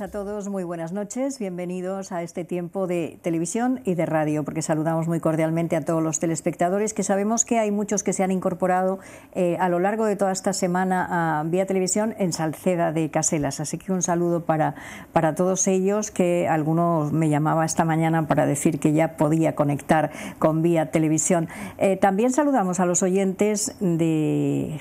a todos, muy buenas noches. Bienvenidos a este tiempo de televisión y de radio, porque saludamos muy cordialmente a todos los telespectadores, que sabemos que hay muchos que se han incorporado eh, a lo largo de toda esta semana a vía televisión en Salceda de Caselas. Así que un saludo para, para todos ellos, que algunos me llamaba esta mañana para decir que ya podía conectar con vía televisión. Eh, también saludamos a los oyentes de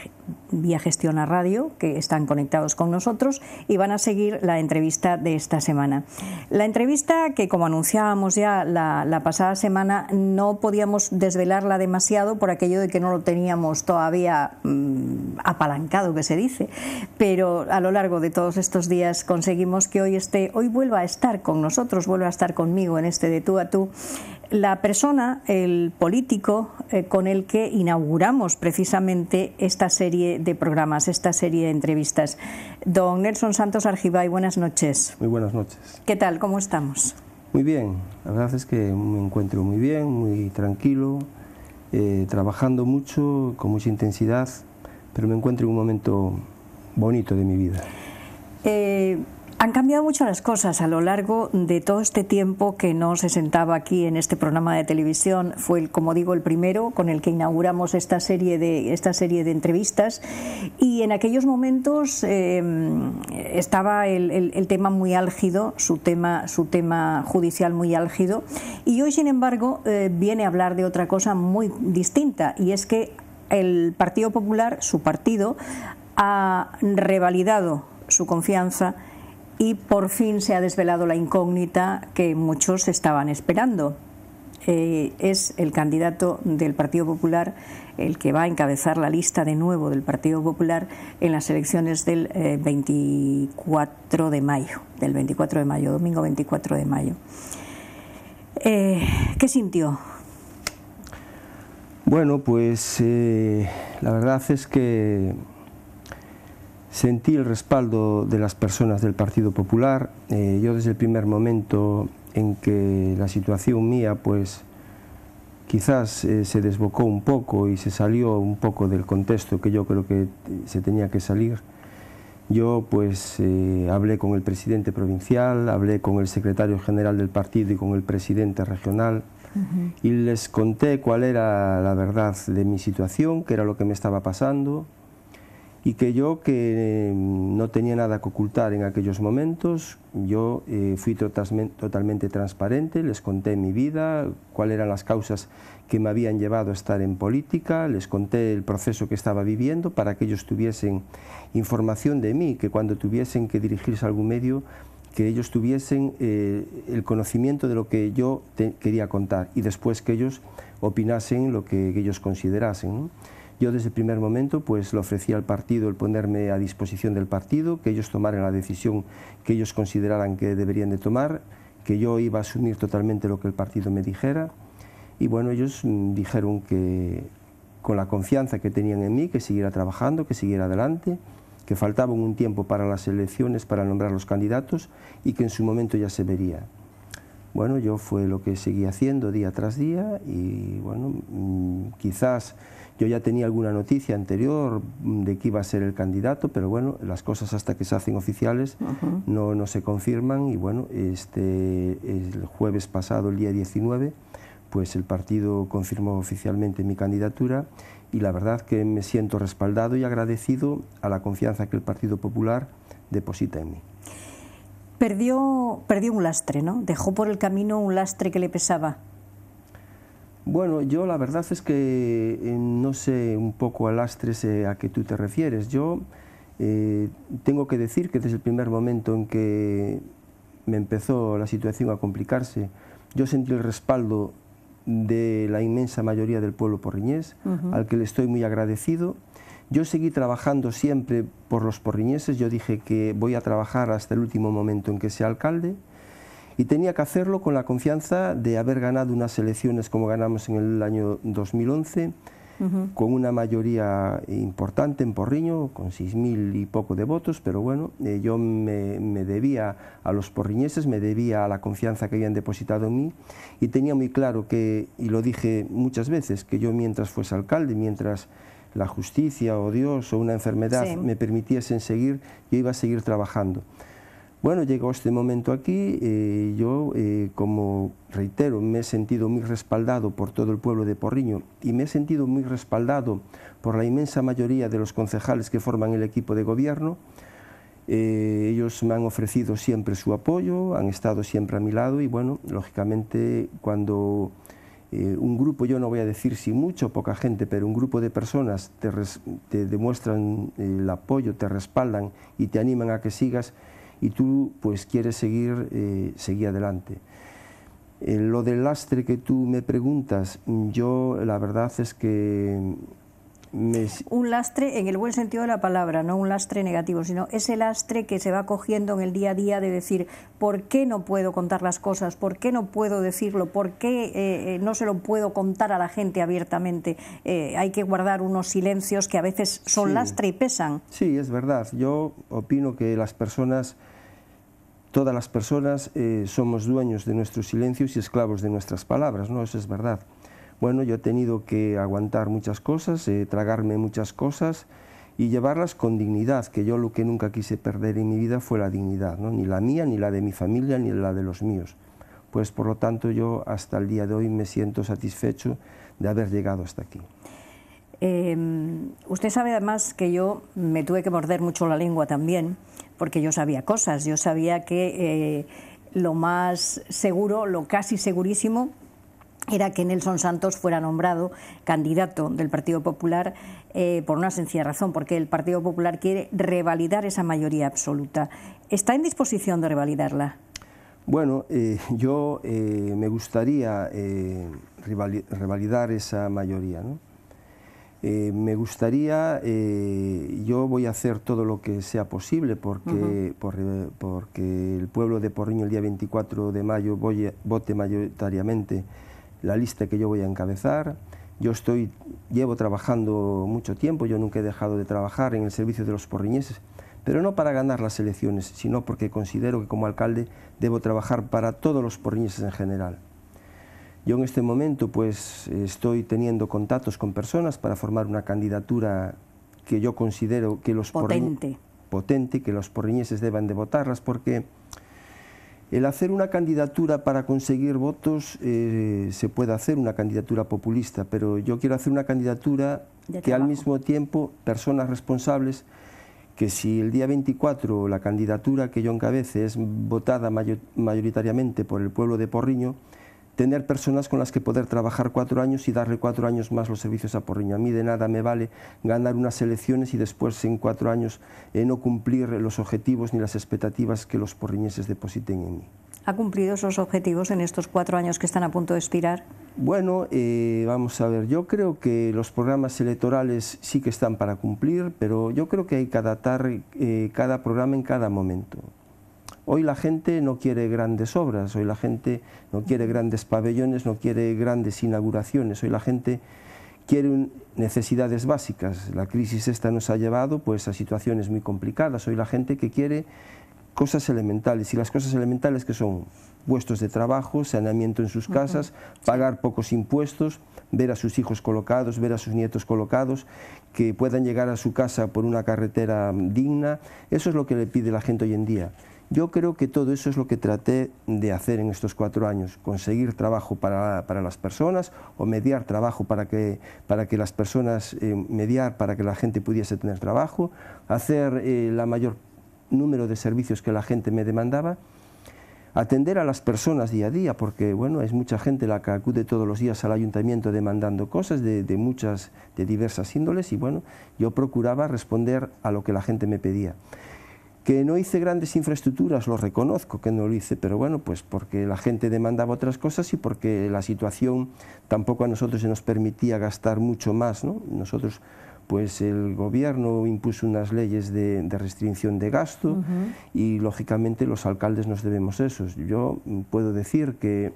vía gestión a radio, que están conectados con nosotros y van a seguir la entrevista de esta semana. La entrevista que, como anunciábamos ya la, pasada semana, no podíamos desvelarla demasiado por aquello de que no lo teníamos todavía mm, apalancado, que se dice, pero a lo largo de todos estos días conseguimos que hoy esté, hoy vuelva a estar con nosotros, vuelva a estar conmigo en este de tú a tú la persona, el político eh, con el que inauguramos precisamente esta serie de programas, esta serie de entrevistas. Don Nelson Santos Argibay, buenas noches. Muy buenas noches. ¿Qué tal? ¿Cómo estamos? Muy bien, la verdad es que me encuentro muy bien, muy tranquilo, eh, trabajando mucho, con mucha intensidad, pero me encuentro en un momento bonito de mi vida. Eh, han cambiado mucho las cosas a lo largo de todo este tiempo que no se sentaba aquí en este programa de televisión. Fue, como digo, el primero con el que inauguramos esta serie de, esta serie de entrevistas. Y en aquellos momentos eh, estaba el, tema muy álgido, su tema, su tema judicial muy álgido. Y hoy, sin embargo, eh, viene a hablar de otra cosa muy distinta. Y es que el Partido Popular, su partido, ha revalidado su confianza y por fin se ha desvelado la incógnita que muchos estaban esperando. Eh, es el candidato del Partido Popular el que va a encabezar la lista de nuevo del Partido Popular en las elecciones del 24 eh, de mayo, del 24 de mayo, domingo 24 de mayo. Eh, ¿Qué sintió? Bueno, pues la verdad es que Sentí el respaldo de las personas del Partido Popular. Eh, yo desde el primer momento en que la situación mía, pues quizás eh, se desbocó un poco y se salió un poco del contexto que yo creo que eh, se tenía que salir, yo pues hablé con el presidente provincial, hablé con el secretario general del partido y con el presidente regional y les conté cuál era la verdad de mi situación, qué era lo que me estaba pasando, y que yo, que em, no tenía nada que ocultar en aquellos momentos, yo eh, fui totalmente transparente, les conté mi vida, cuáles eran las causas que me habían llevado a estar en política, les conté el proceso que estaba viviendo para que ellos tuviesen información de mí, que cuando tuviesen que dirigirse a algún medio, que ellos tuviesen eh, el conocimiento de lo que yo quería contar y después que ellos opinasen lo que, ellos considerasen. Yo desde el primer momento pues le ofrecí al partido el ponerme a disposición del partido, que ellos tomaran la decisión que ellos consideraran que deberían de tomar, que yo iba a asumir totalmente lo que el partido me dijera. Y bueno, ellos mm, dijeron que con la confianza que tenían en mí, que siguiera trabajando, que siguiera adelante, que faltaba un tiempo para las elecciones para nombrar los candidatos y que en su momento ya se vería. Bueno, yo fue lo que seguí haciendo día tras día y bueno, mm, quizás yo ya tenía alguna noticia anterior de que iba a ser el candidato, pero bueno, las cosas hasta que se hacen oficiales no, se confirman y bueno, este, el jueves pasado, el día 19, pues el partido confirmó oficialmente mi candidatura y la verdad que me siento respaldado y agradecido a la confianza que el Partido Popular deposita en mí. Perdió, perdió un lastre, ¿no? Dejó por el camino un lastre que le pesaba. Bueno, yo la verdad es que eh, no sé un poco al astres a eh, que tú te refieres. Yo eh, tengo que decir que desde el primer momento en que me empezó la situación a complicarse, yo sentí el respaldo de la inmensa mayoría del pueblo porriñés, al que le estoy muy agradecido. Yo seguí trabajando siempre por los porriñeses, yo dije que voy a trabajar hasta el último momento en que sea alcalde y tenía que hacerlo con la confianza de haber ganado unas elecciones como ganamos en el año 2011, con una mayoría importante en Porriño, con 6.000 y poco de votos, pero bueno, eh, yo me, debía a los porriñeses, me debía a la confianza que habían depositado en mí y tenía muy claro que, y lo dije muchas veces, que yo mientras fuese alcalde, mientras la justicia o Dios o una enfermedad me permitiesen seguir, yo iba a seguir trabajando. Bueno, llegó este momento aquí, eh, yo, eh, como reitero, me he sentido muy respaldado por todo el pueblo de Porriño y me he sentido muy respaldado por la inmensa mayoría de los concejales que forman el equipo de gobierno. Eh, ellos me han ofrecido siempre su apoyo, han estado siempre a mi lado y bueno, lógicamente cuando un grupo, yo no voy a decir si mucho o poca gente, pero un grupo de personas te demuestran el apoyo, te respaldan y te animan a que sigas, y tú pues quieres seguir, eh, seguir adelante. Eh, lo del lastre que tú me preguntas, yo la verdad es que... Un lastre en el buen sentido de la palabra, no un lastre negativo, sino ese lastre que se va cogiendo en el día a día de decir, ¿por qué no puedo contar las cosas? ¿Por qué no puedo decirlo? ¿Por qué eh, no se lo puedo contar a la gente abiertamente? hay que guardar unos silencios que a veces son lastre y pesan. Sí, es verdad. Yo opino que las personas Todas las personas eh, somos dueños de nuestros silencios y esclavos de nuestras palabras, ¿no? Eso es verdad. Bueno, yo he tenido que aguantar muchas cosas, eh, tragarme muchas cosas y llevarlas con dignidad, que yo lo que nunca quise perder en mi vida fue la dignidad, ¿no? ni la mía, ni la de mi familia, ni la de los míos. Pues por lo tanto yo hasta el día de hoy me siento satisfecho de haber llegado hasta aquí. Em, usted sabe además que yo me tuve que morder mucho la lengua también porque yo sabía cosas, yo sabía que eh, lo más seguro, lo casi segurísimo, era que Nelson Santos fuera nombrado candidato del Partido Popular eh, por una sencilla razón, porque el Partido Popular quiere revalidar esa mayoría absoluta. ¿Está en disposición de revalidarla? Bueno, eh, yo me gustaría revalidar esa mayoría, ¿no? Eh, me gustaría, eh, yo voy a hacer todo lo que sea posible porque, eh, el pueblo de Porriño el día 24 de mayo vote mayoritariamente la lista que yo voy a encabezar. Yo estoy, llevo trabajando mucho tiempo, yo nunca he dejado de trabajar en el servicio de los porriñeses, pero no para ganar las elecciones, sino porque considero que como alcalde debo trabajar para todos los porriñeses en general. Yo en este momento pues estoy teniendo contactos con personas para formar una candidatura que yo considero que los potente, que los porriñeses deban de votarlas porque el hacer una candidatura para conseguir votos eh, se puede hacer una candidatura populista, pero yo quiero hacer una candidatura que al mismo tiempo personas responsables que si el día 24 la candidatura que yo encabece es votada mayoritariamente por el pueblo de Porriño, tener personas con las que poder trabajar cuatro años y darle cuatro años más los servicios a Porriño. A mí de nada me vale ganar unas elecciones y después en cuatro años eh, no cumplir los objetivos ni las expectativas que los porriñeses depositen en mí. ¿Ha cumplido esos objetivos en estos cuatro años que están a punto de expirar? Bueno, eh, vamos a ver, yo creo que los programas electorales sí que están para cumplir, pero yo creo que hay que adaptar eh, cada programa en cada momento. Hoy la gente no quiere grandes obras, hoy la gente no quiere grandes pabellones, no quiere grandes inauguraciones, hoy la gente quiere necesidades básicas. La crisis esta nos ha llevado pues, a situaciones muy complicadas, hoy la gente que quiere cosas elementales y las cosas elementales que son puestos de trabajo, saneamiento en sus casas, pagar pocos impuestos, ver a sus hijos colocados, ver a sus nietos colocados, que puedan llegar a su casa por una carretera digna, eso es lo que le pide la gente hoy en día. Yo creo que todo eso es lo que traté de hacer en estos cuatro años, conseguir trabajo para, las personas o mediar trabajo para que, las personas, eh, mediar para que la gente pudiese tener trabajo, hacer el eh, la mayor número de servicios que la gente me demandaba, atender a las personas día a día, porque bueno, es mucha gente la que acude todos los días al ayuntamiento demandando cosas de, de muchas, de diversas índoles y bueno, yo procuraba responder a lo que la gente me pedía que no hice grandes infraestructuras, lo reconozco que no lo hice, pero bueno, pues porque la gente demandaba otras cosas y porque la situación tampoco a nosotros se nos permitía gastar mucho más, Nosotros, pues el gobierno impuso unas leyes de, restricción de gasto y lógicamente los alcaldes nos debemos eso. Yo puedo decir que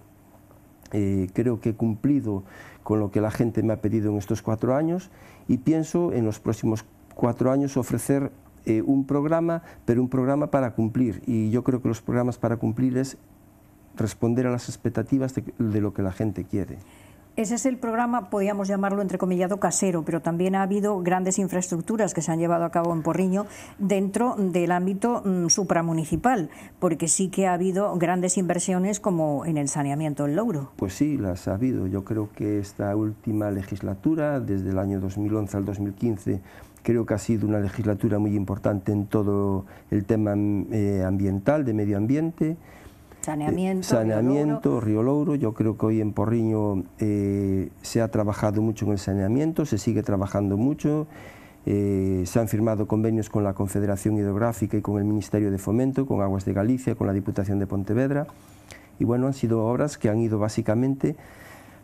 eh, creo que he cumplido con lo que la gente me ha pedido en estos cuatro años y pienso en los próximos cuatro años ofrecer eh, un programa, pero un programa para cumplir. Y yo creo que los programas para cumplir es responder a las expectativas de, lo que la gente quiere. Ese es el programa, podríamos llamarlo entrecomillado casero, pero también ha habido grandes infraestructuras que se han llevado a cabo en Porriño dentro del ámbito mm, supramunicipal, porque sí que ha habido grandes inversiones como en el saneamiento del Louro. Pues sí, las ha habido. Yo creo que esta última legislatura, desde el año 2011 al 2015, Creo que ha sido una legislatura muy importante en todo el tema mm, eh, ambiental, de medio ambiente. Saneamiento. Eh, saneamiento, Río Louro. Yo creo que hoy en Porriño eh, se ha trabajado mucho en el saneamiento, se sigue trabajando mucho. se han firmado convenios con la Confederación Hidrográfica y con el Ministerio de Fomento, con Aguas de Galicia, con la Diputación de Pontevedra. Y bueno, han sido obras que han ido básicamente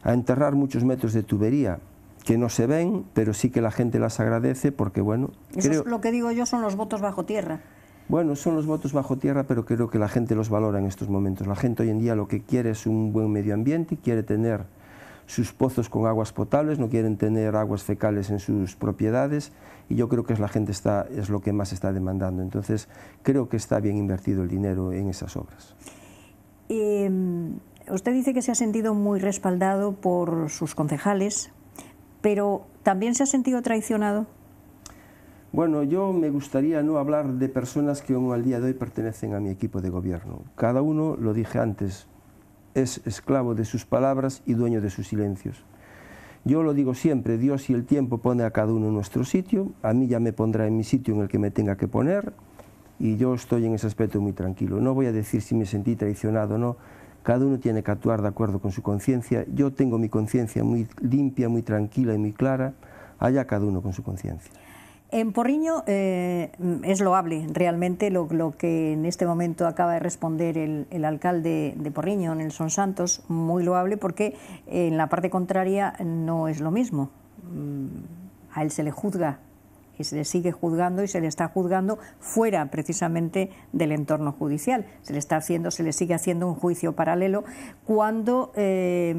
a enterrar muchos metros de tubería que no se ven, pero sí que la gente las agradece porque, bueno... Eso es lo que digo yo son los votos bajo tierra. Bueno, son los votos bajo tierra, pero creo que la gente los valora en estos momentos. La gente hoy en día lo que quiere es un buen medio ambiente, quiere tener sus pozos con aguas potables, no quieren tener aguas fecales en sus propiedades y yo creo que es la gente está, es lo que más está demandando. Entonces, creo que está bien invertido el dinero en esas obras. Eh, usted dice que se ha sentido muy respaldado por sus concejales, pero ¿también se ha sentido traicionado? Bueno, yo me gustaría no hablar de personas que aún al día de hoy pertenecen a mi equipo de gobierno. Cada uno, lo dije antes, es esclavo de sus palabras y dueño de sus silencios. Yo lo digo siempre, Dios y el tiempo pone a cada uno en nuestro sitio, a mí ya me pondrá en mi sitio en el que me tenga que poner y yo estoy en ese aspecto muy tranquilo. No voy a decir si me sentí traicionado o no, cada uno tiene que actuar de acuerdo con su conciencia. Yo tengo mi conciencia muy limpia, muy tranquila y muy clara. Allá cada uno con su conciencia. En Porriño eh, es loable realmente lo, que en este momento acaba de responder el, el, alcalde de Porriño, Nelson Santos, muy loable porque eh, en la parte contraria no es lo mismo. Mm, a él se le juzga y se le sigue juzgando y se le está juzgando fuera precisamente del entorno judicial. Se le está haciendo, se le sigue haciendo un juicio paralelo cuando eh,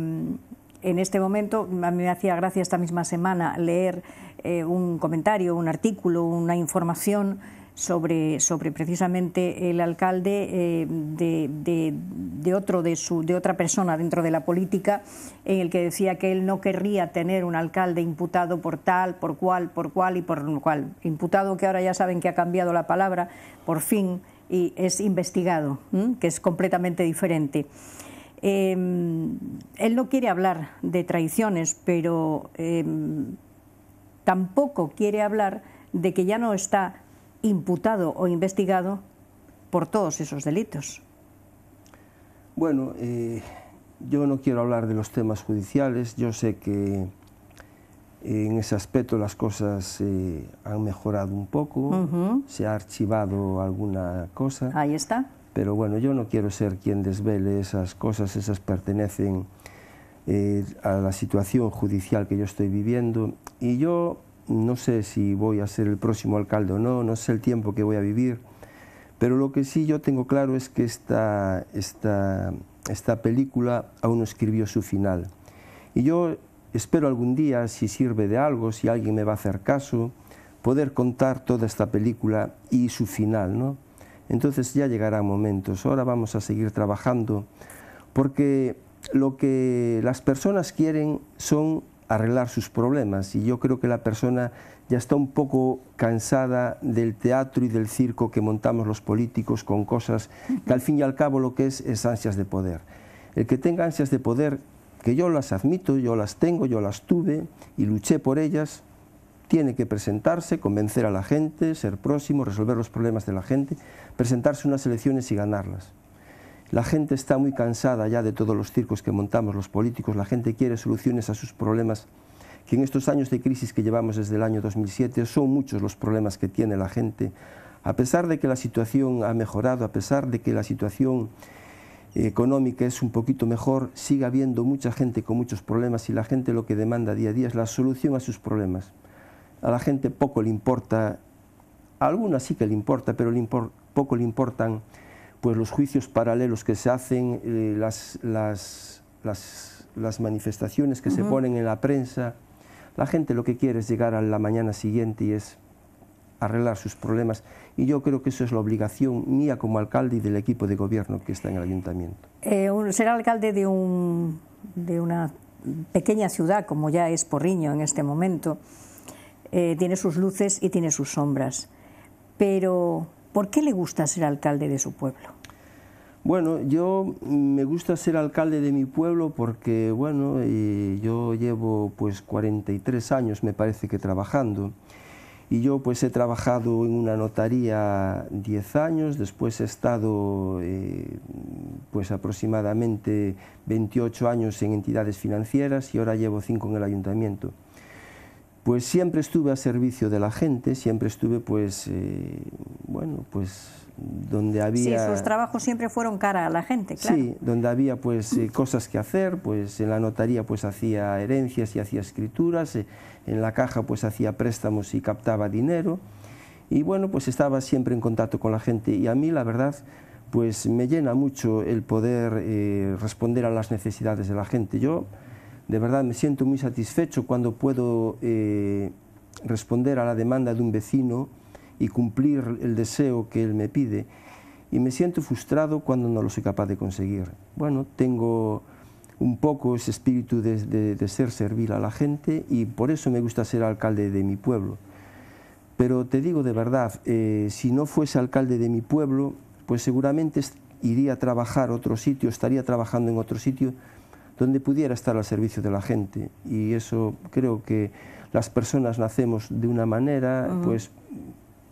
en este momento, a mí me hacía gracia esta misma semana leer eh, un comentario, un artículo, una información sobre, sobre precisamente el alcalde eh, de, otro de, su, de otra persona dentro de la política, en el que decía que él no querría tener un alcalde imputado por tal, por cual, por cual y por cual. Imputado que ahora ya saben que ha cambiado la palabra, por fin, y es investigado, que es completamente diferente. Em, él no quiere hablar de traiciones, pero em, tampoco quiere hablar de que ya no está imputado o investigado por todos esos delitos. Bueno, eh, yo no quiero hablar de los temas judiciales, yo sé que en ese aspecto las cosas eh, han mejorado un poco, se ha archivado alguna cosa. Ahí está. Pero bueno, yo no quiero ser quien desvele esas cosas, esas pertenecen eh, a la situación judicial que yo estoy viviendo. Y yo no sé si voy a ser el próximo alcalde o no, no sé el tiempo que voy a vivir, pero lo que sí yo tengo claro es que esta, esta, esta película aún no escribió su final. Y yo espero algún día, si sirve de algo, si alguien me va a hacer caso, poder contar toda esta película y su final, ¿no? Entonces ya llegará momentos. Ahora vamos a seguir trabajando porque lo que las personas quieren son arreglar sus problemas. Y yo creo que la persona ya está un poco cansada del teatro y del circo que montamos los políticos con cosas que al fin y al cabo lo que es es ansias de poder. El que tenga ansias de poder, que yo las admito, yo las tengo, yo las tuve y luché por ellas, tiene que presentarse, convencer a la gente, ser próximo, resolver los problemas de la gente, presentarse unas elecciones y ganarlas. La gente está muy cansada ya de todos los circos que montamos los políticos, la gente quiere soluciones a sus problemas, que en estos años de crisis que llevamos desde el año 2007 son muchos los problemas que tiene la gente. A pesar de que la situación ha mejorado, a pesar de que la situación económica es un poquito mejor, sigue habiendo mucha gente con muchos problemas y la gente lo que demanda día a día es la solución a sus problemas. A la gente poco le importa, a algunas sí que le importa, pero poco le importan pues los juicios paralelos que se hacen, eh, las, manifestaciones que se ponen en la prensa. La gente lo que quiere es llegar a la mañana siguiente y es arreglar sus problemas. Y yo creo que eso es la obligación mía como alcalde y del equipo de gobierno que está en el ayuntamiento. Eh, ser alcalde de, un, de una pequeña ciudad como ya es Porriño en este momento, eh, tiene sus luces y tiene sus sombras. Pero ¿Por qué le gusta ser alcalde de su pueblo? Bueno, yo mm, me gusta ser alcalde de mi pueblo porque, bueno, eh, yo llevo pues 43 años, me parece que trabajando. Y yo pues he trabajado en una notaría 10 años, después he estado eh, pues aproximadamente 28 años en entidades financieras y ahora llevo 5 en el ayuntamiento pues siempre estuve a servicio de la gente, siempre estuve pues, eh, bueno, pues donde había... Sí, sus trabajos siempre fueron cara a la gente, claro. Sí, donde había pues eh, cosas que hacer, pues en la notaría pues hacía herencias y hacía escrituras, eh, en la caja pues hacía préstamos y captaba dinero, y bueno, pues estaba siempre en contacto con la gente, y a mí la verdad pues me llena mucho el poder responder a las necesidades de la gente. Yo de verdad me siento muy satisfecho cuando puedo eh, responder a la demanda de un vecino y cumplir el deseo que él me pide. Y me siento frustrado cuando no lo soy capaz de conseguir. Bueno, tengo un poco ese espíritu de, ser servil a la gente y por eso me gusta ser alcalde de mi pueblo. Pero te digo de verdad, eh, si no fuese alcalde de mi pueblo, pues seguramente iría a trabajar otro sitio, estaría trabajando en otro sitio donde pudiera estar al servicio de la gente. Y eso creo que las personas nacemos de una manera, pues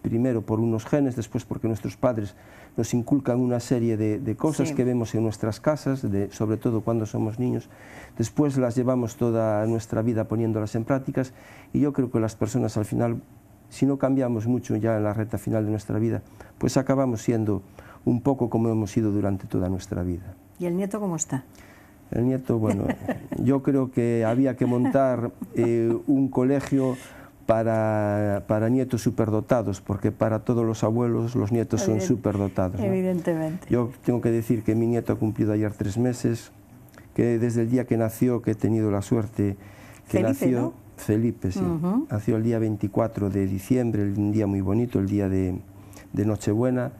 primero por unos genes, después porque nuestros padres nos inculcan una serie de, cosas que vemos en nuestras casas, sobre todo cuando somos niños, después las llevamos toda nuestra vida poniéndolas en prácticas y yo creo que las personas al final, si no cambiamos mucho ya en la recta final de nuestra vida, pues acabamos siendo un poco como hemos sido durante toda nuestra vida. ¿Y el nieto cómo está? El nieto, bueno, yo creo que había que montar eh, un colegio para, para, nietos superdotados, porque para todos los abuelos los nietos son superdotados. Evidentemente. Yo tengo que decir que mi nieto ha cumplido ayer tres meses, que desde el día que nació, que he tenido la suerte, que nació Felipe, sí, nació el día 24 de diciembre, un día muy bonito, el día de, Nochebuena,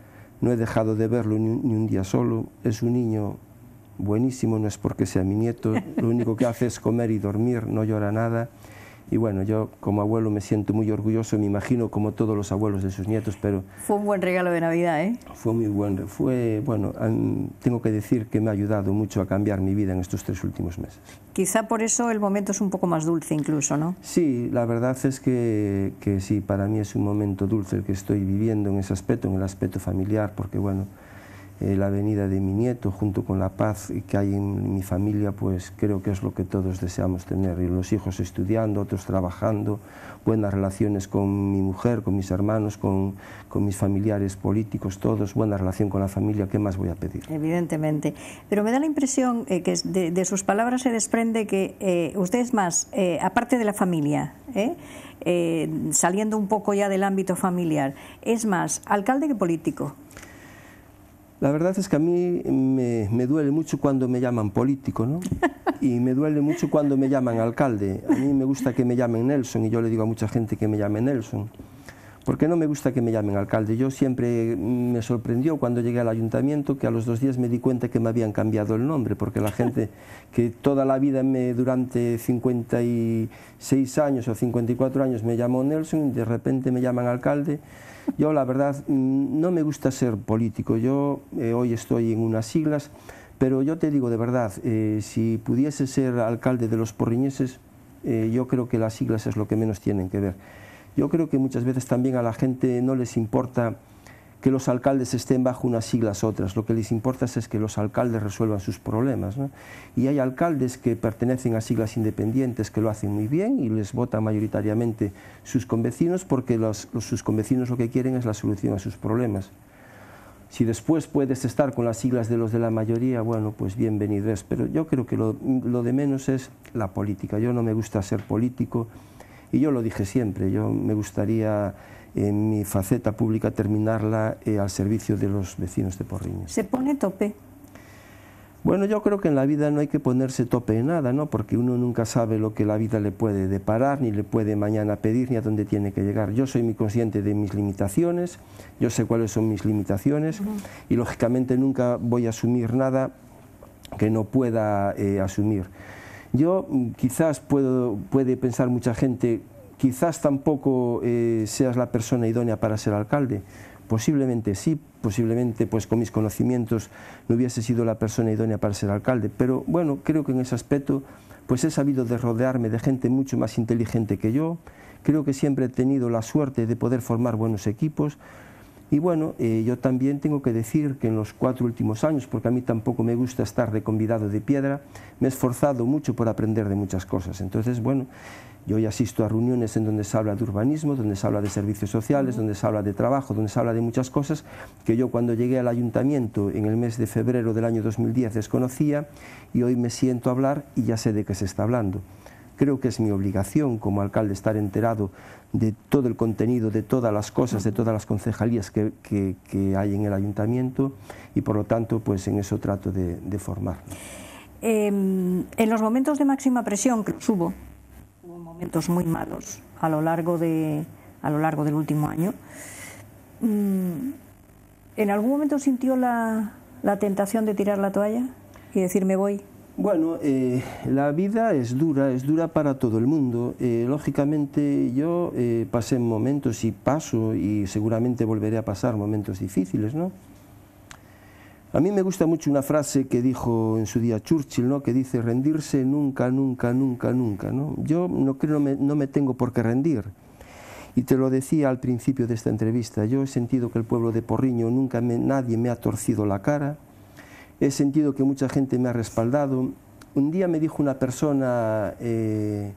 no he dejado de verlo ni un día solo, es un niño buenísimo, no es porque sea mi nieto, lo único que hace es comer y dormir, no llora nada. Y bueno, yo como abuelo me siento muy orgulloso, me imagino como todos los abuelos de sus nietos, pero... Fue un buen regalo de Navidad, ¿eh? Fue muy bueno, fue, bueno, tengo que decir que me ha ayudado mucho a cambiar mi vida en estos tres últimos meses. Quizá por eso el momento es un poco más dulce incluso, ¿no? Sí, la verdad es que, que sí, para mí es un momento dulce el que estoy viviendo en ese aspecto, en el aspecto familiar, porque bueno eh, la venida de mi nieto junto con la paz que hay en mi familia, pues creo que es lo que todos deseamos tener. Y los hijos estudiando, otros trabajando, buenas relaciones con mi mujer, con mis hermanos, con, mis familiares políticos, todos, buena relación con la familia, ¿qué más voy a pedir? Evidentemente. Pero me da la impresión eh, que de, sus palabras se desprende que eh, usted es más, aparte de la familia, saliendo un poco ya del ámbito familiar, es más alcalde que político. La verdad es que a mí me, duele mucho cuando me llaman político, ¿no? Y me duele mucho cuando me llaman alcalde. A mí me gusta que me llamen Nelson y yo le digo a mucha gente que me llame Nelson. Porque no me gusta que me llamen alcalde. Yo siempre me sorprendió cuando llegué al ayuntamiento que a los dos días me di cuenta que me habían cambiado el nombre, porque la gente que toda la vida me, durante 56 años o 54 años me llamó Nelson y de repente me llaman alcalde yo la verdad mm, no me gusta ser político, yo eh, hoy estoy en unas siglas, pero yo te digo de verdad, eh, si pudiese ser alcalde de los porriñeses, eh, yo creo que las siglas es lo que menos tienen que ver. Yo creo que muchas veces también a la gente no les importa que los alcaldes estén bajo unas siglas otras, lo que les importa es que los alcaldes resuelvan sus problemas. Y hay alcaldes que pertenecen a siglas independientes que lo hacen muy bien y les vota mayoritariamente sus convecinos porque los, sus convecinos lo que quieren es la solución a sus problemas. Si después puedes estar con las siglas de los de la mayoría, bueno, pues bienvenido es. Pero yo creo que lo de menos es la política. Yo no me gusta ser político y yo lo dije siempre, yo me gustaría en mi faceta pública terminarla eh, al servicio de los vecinos de Porriño. ¿Se pone tope? Bueno, yo creo que en la vida no hay que ponerse tope en nada, ¿no? Porque uno nunca sabe lo que la vida le puede deparar, ni le puede mañana pedir, ni a dónde tiene que llegar. Yo soy muy consciente de mis limitaciones, yo sé cuáles son mis limitaciones, y lógicamente nunca voy a asumir nada que no pueda eh, asumir. Yo mm, quizás puede pensar mucha gente quizás tampoco eh, seas la persona idónea para ser alcalde. Posiblemente sí, posiblemente pues con mis conocimientos no hubiese sido la persona idónea para ser alcalde, pero bueno, creo que en ese aspecto pues he sabido de rodearme de gente mucho más inteligente que yo, creo que siempre he tenido la suerte de poder formar buenos equipos, y bueno, eh, yo también tengo que decir que en los cuatro últimos años, porque a mí tampoco me gusta estar de convidado de piedra, me he esforzado mucho por aprender de muchas cosas. Entonces, bueno, yo hoy asisto a reuniones en donde se habla de urbanismo, donde se habla de servicios sociales, donde se habla de trabajo, donde se habla de muchas cosas que yo cuando llegué al ayuntamiento en el mes de febrero del año 2010 desconocía y hoy me siento a hablar y ya sé de qué se está hablando. Creo que es mi obligación como alcalde estar enterado de todo el contenido, de todas las cosas, de todas las concejalías que, hay en el ayuntamiento y por lo tanto pues en eso trato de, formar. Em, en los momentos de máxima presión que subo, momentos muy malos a lo largo, a lo largo del último año. Mm, ¿En algún momento sintió la, tentación de tirar la toalla y decir me voy? Bueno, eh, la vida es dura, es dura para todo el mundo. Eh, lógicamente yo eh, pasé momentos y paso y seguramente volveré a pasar momentos difíciles, ¿no? A mí me gusta mucho una frase que dijo en su día Churchill, ¿no? que dice rendirse nunca, nunca, nunca, nunca. ¿no? Yo no, creo, no, me, tengo por qué rendir. Y te lo decía al principio de esta entrevista, yo he sentido que el pueblo de Porriño nunca nadie me ha torcido la cara, he sentido que mucha gente me ha respaldado. Un día me dijo una persona eh,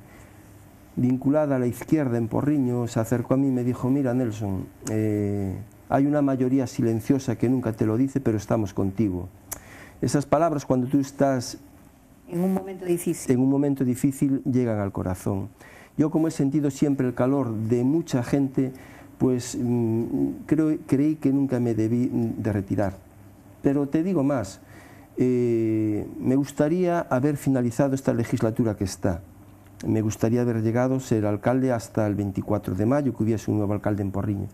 vinculada a la izquierda en Porriño, se acercó a mí y me dijo, mira Nelson, eh, hay una mayoría silenciosa que nunca te lo dice, pero estamos contigo. Esas palabras cuando tú estás... En un momento difícil. llegan al corazón. Yo como he sentido siempre el calor de mucha gente, pues mm, creo, creí que nunca me debí de retirar. Pero te digo más, eh, me gustaría haber finalizado esta legislatura que está. Me gustaría haber llegado a ser alcalde hasta el 24 de mayo, que hubiese un nuevo alcalde en Porriño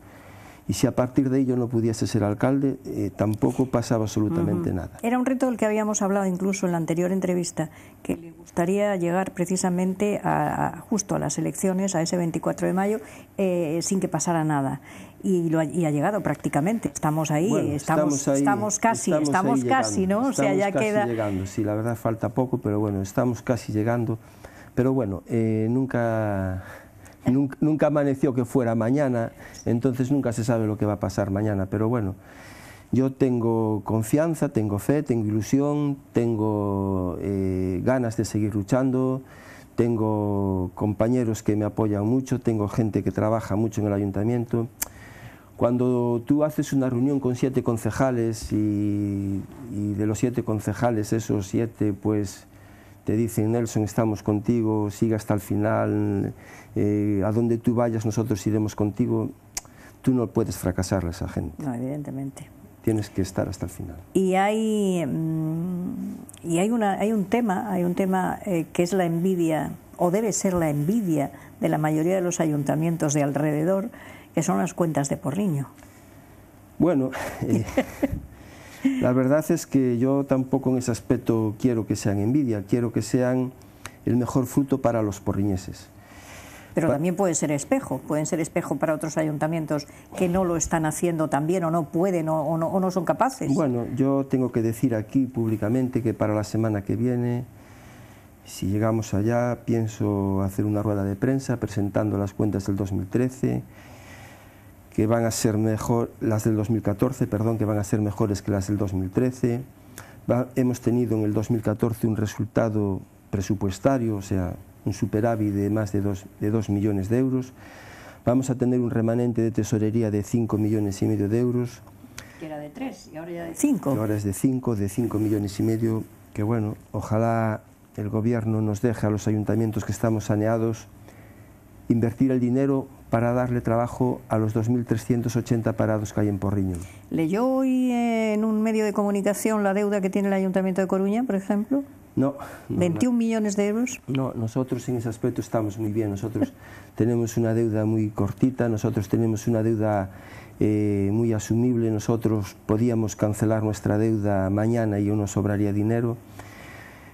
y si a partir de ello no pudiese ser alcalde, eh, tampoco pasaba absolutamente nada. Era un reto del que habíamos hablado incluso en la anterior entrevista, que le gustaría llegar precisamente a, justo a las elecciones, a ese 24 de mayo, eh, sin que pasara nada. Y, lo ha, llegado prácticamente. Estamos ahí, estamos, casi, estamos, casi, ¿no? o sea, ya casi llegando. Sí, la verdad falta poco, pero bueno, estamos casi llegando. Pero bueno, eh, nunca nunca, amaneció que fuera mañana, entonces nunca se sabe lo que va a pasar mañana, pero bueno, yo tengo confianza, tengo fe, tengo ilusión, tengo eh, ganas de seguir luchando, tengo compañeros que me apoyan mucho, tengo gente que trabaja mucho en el ayuntamiento. Cuando tú haces una reunión con siete concejales y, de los siete concejales, esos siete, pues te dicen, Nelson, estamos contigo, sigue hasta el final, eh, a donde tú vayas nosotros iremos contigo, tú no puedes fracasar a esa gente. No, evidentemente. Tienes que estar hasta el final. Y hay, mm, y hay, un tema, hay un tema eh, que es la envidia, o debe ser la envidia de la mayoría de los ayuntamientos de alrededor, que son las cuentas de Porriño. Bueno, eh, la verdad es que yo tampoco en ese aspecto quiero que sean envidia, quiero que sean el mejor fruto para los porriñeses pero pues también puede ser espejo, pueden ser espejo para otros ayuntamientos que no lo están haciendo también o no pueden o, no, son capaces. Bueno, yo tengo que decir aquí públicamente que para la semana que viene si llegamos allá, pienso hacer una rueda de prensa presentando las cuentas del 2013, que van a ser mejor, las del 2014, perdón, que van a ser mejores que las del 2013. hemos tenido en el 2014 un resultado presupuestario, o sea, un superávit de más de 2 de millones de euros. Vamos a tener un remanente de tesorería de 5 millones y medio de euros. Que era de 3 y ahora ya de 5. ahora es de 5, de 5 millones y medio. Que bueno, ojalá el gobierno nos deje a los ayuntamientos que estamos saneados invertir el dinero para darle trabajo a los 2.380 parados que hay en Porriño. ¿Leyó hoy eh, en un medio de comunicación la deuda que tiene el Ayuntamiento de Coruña, por ejemplo? No, 21 millones de euros. No, nosotros en ese aspecto estamos muy bien. Nosotros tenemos una deuda muy cortita, nosotros tenemos una deuda eh, muy asumible, nosotros podíamos cancelar nuestra deuda mañana y aún nos sobraría dinero.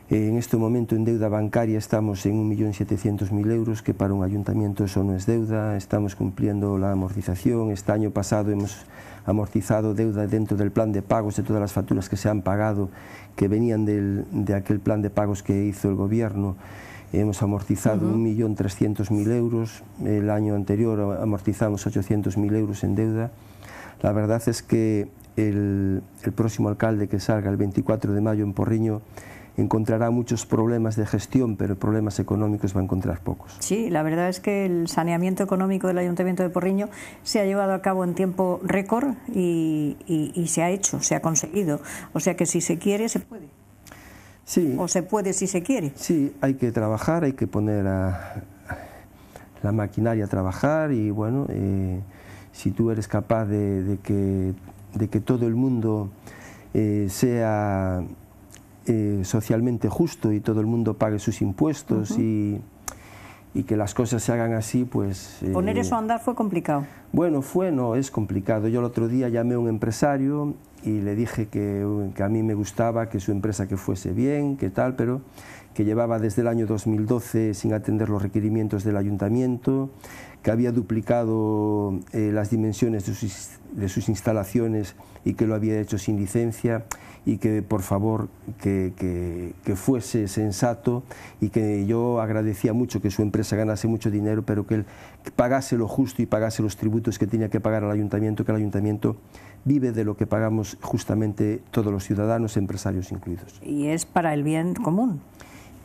Eh, en este momento en deuda bancaria estamos en 1.700.000 euros, que para un ayuntamiento eso no es deuda, estamos cumpliendo la amortización, este año pasado hemos amortizado deuda dentro del plan de pagos de todas las facturas que se han pagado, que venían de aquel plan de pagos que hizo el Gobierno. Hemos amortizado 1.300.000 euros, el año anterior amortizamos 800.000 euros en deuda. La verdad es que el próximo alcalde que salga el 24 de mayo en Porriño encontrará muchos problemas de gestión, pero problemas económicos va a encontrar pocos. Sí, la verdad es que el saneamiento económico del Ayuntamiento de Porriño se ha llevado a cabo en tiempo récord y, se ha hecho, se ha conseguido. O sea que si se quiere, se puede. Sí. O se puede si se quiere. Sí, hay que trabajar, hay que poner la maquinaria a trabajar y bueno, eh, si tú eres capaz de, que, de que todo el mundo eh, sea eh, socialmente justo y todo el mundo pague sus impuestos y, que las cosas se hagan así, pues... Eh, Poner eso a andar fue complicado. Bueno, fue, no, es complicado. Yo el otro día llamé a un empresario y le dije que, eh, a mí me gustaba que su empresa que fuese bien, que tal, pero que llevaba desde el año 2012 sin atender los requerimientos del ayuntamiento, que había duplicado las dimensiones de sus, instalaciones y que lo había hecho sin licencia y que por favor que, que, fuese sensato y que yo agradecía mucho que su empresa ganase mucho dinero, pero que él pagase lo justo y pagase los tributos que tenía que pagar al ayuntamiento, que el ayuntamiento vive de lo que pagamos justamente todos los ciudadanos, empresarios incluidos. Y es para el bien común.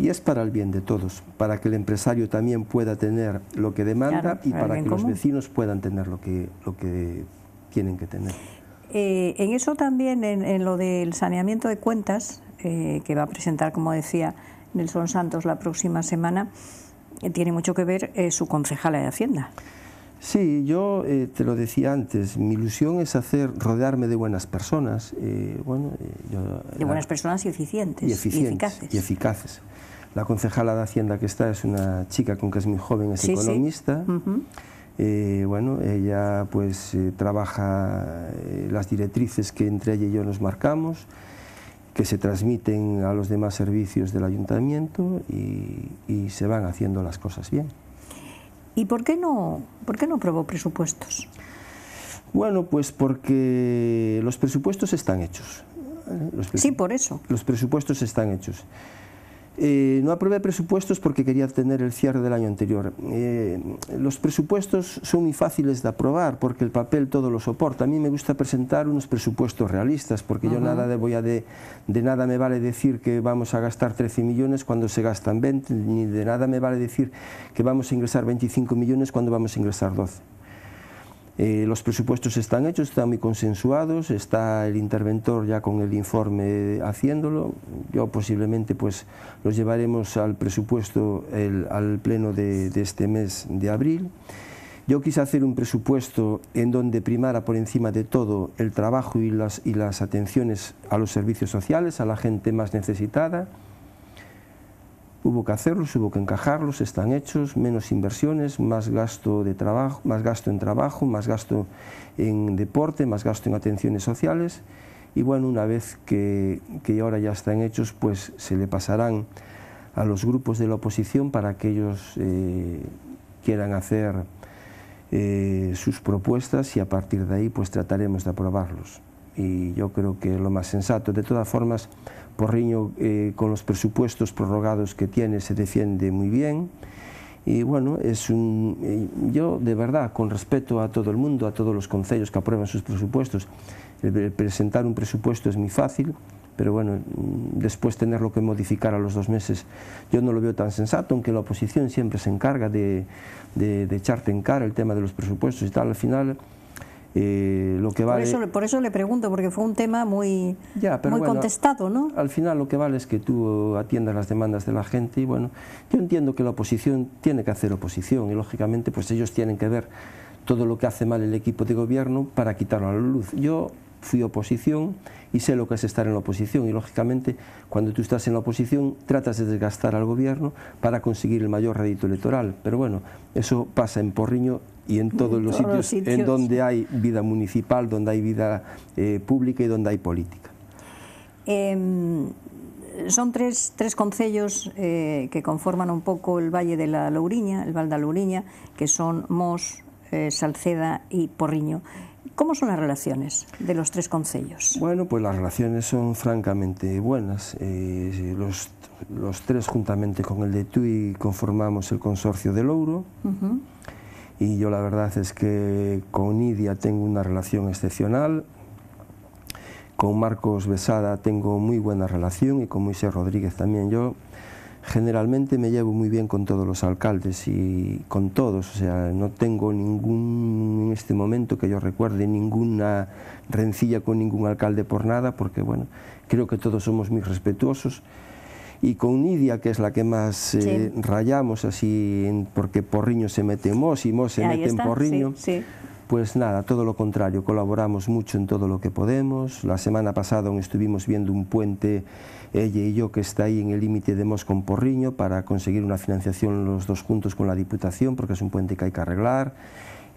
Y es para el bien de todos, para que el empresario también pueda tener lo que demanda y para, que los vecinos puedan tener lo que, lo que tienen que tener. Eh, en eso también, en, lo del saneamiento de cuentas, eh, que va a presentar, como decía Nelson Santos, la próxima semana, eh, tiene mucho que ver su concejala de Hacienda. Sí, yo te lo decía antes, mi ilusión es hacer rodearme de buenas personas. bueno, de buenas personas y eficientes, y eficaces. Y eficaces. La concejala de Hacienda que está es una chica con que es muy joven, es economista. Eh, bueno, ella pues eh, trabaja eh, las directrices que entre ella y yo nos marcamos, que se transmiten a los demás servicios del ayuntamiento y, se van haciendo las cosas bien. ¿Y por qué no, por qué no aprobó presupuestos? Bueno, pues porque los presupuestos están hechos. sí, por eso. Los presupuestos están hechos. Eh, no aprobé presupuestos porque quería tener el cierre del año anterior. Eh, los presupuestos son muy fáciles de aprobar porque el papel todo lo soporta. A mí me gusta presentar unos presupuestos realistas porque yo nada de, de, nada me vale decir que vamos a gastar 13 millones cuando se gastan 20, ni de nada me vale decir que vamos a ingresar 25 millones cuando vamos a ingresar 12. Eh, los presupuestos están hechos, están muy consensuados, está el interventor ya con el informe haciéndolo. Yo posiblemente pues los llevaremos al presupuesto al pleno de, de este mes de abril. Yo quise hacer un presupuesto en donde primara por encima de todo el trabajo y las, y las atenciones a los servicios sociales, a la gente más necesitada, hubo que hacerlos, hubo que encajarlos, están hechos, menos inversiones, más gasto, de trabajo, más gasto en trabajo, más gasto en deporte, más gasto en atenciones sociales y bueno, una vez que, ahora ya están hechos, pues se le pasarán a los grupos de la oposición para que ellos eh, quieran hacer eh, sus propuestas y a partir de ahí pues trataremos de aprobarlos. Y yo creo que es lo más sensato. De todas formas, Porriño eh, con los presupuestos prorrogados que tiene se defiende muy bien. Y bueno, es eh, yo de verdad, con respeto a todo el mundo, a todos los consejos que aprueban sus presupuestos, presentar un presupuesto es muy fácil, pero bueno, mm, después tenerlo que modificar a los dos meses, yo no lo veo tan sensato, aunque la oposición siempre se encarga de, de, de echarte en cara el tema de los presupuestos y tal, al final eh, por eso, le pregunto, porque fue un tema muy, contestado, ¿no? Al final lo que vale es que tú atiendas las demandas de la gente y bueno, yo entiendo que la oposición tiene que hacer oposición y lógicamente pues ellos tienen que ver todo lo que hace mal el equipo de gobierno para quitarlo a la luz. Yo fui oposición y sé lo que es estar en la oposición y lógicamente cuando tú estás en la oposición tratas de desgastar al gobierno para conseguir el mayor rédito electoral, pero bueno, eso pasa en Porriño y en todos, los, sitios, en donde hay vida municipal, donde hay vida eh, pública y donde hay política. Em, son tres, tres concellos eh, que conforman un poco el Valle de la Louriña, el Val de la Louriña, que son Mos, eh, Salceda y Porriño. ¿Cómo son las relaciones de los tres concellos? Bueno, pues las relaciones son francamente buenas. los, tres, juntamente con el de TUI, conformamos el consorcio del Louro y yo la verdad es que con Nidia tengo una relación excepcional, con Marcos Besada tengo muy buena relación y con Moisés Rodríguez también. Yo generalmente me llevo muy bien con todos los alcaldes y con todos, o sea, no tengo ningún, en este momento que yo recuerde, ninguna rencilla con ningún alcalde por nada, porque bueno, creo que todos somos muy respetuosos y con Nidia, que es la que más eh, rayamos, así porque Porriño se mete en Mos y Mos se mete en Porriño. Pues nada, todo lo contrario, colaboramos mucho en todo lo que podemos. La semana pasada estuvimos viendo un puente, ella y yo, que está ahí en el límite de Mos con Porriño para conseguir una financiación los dos juntos con la Diputación, porque es un puente que hay que arreglar.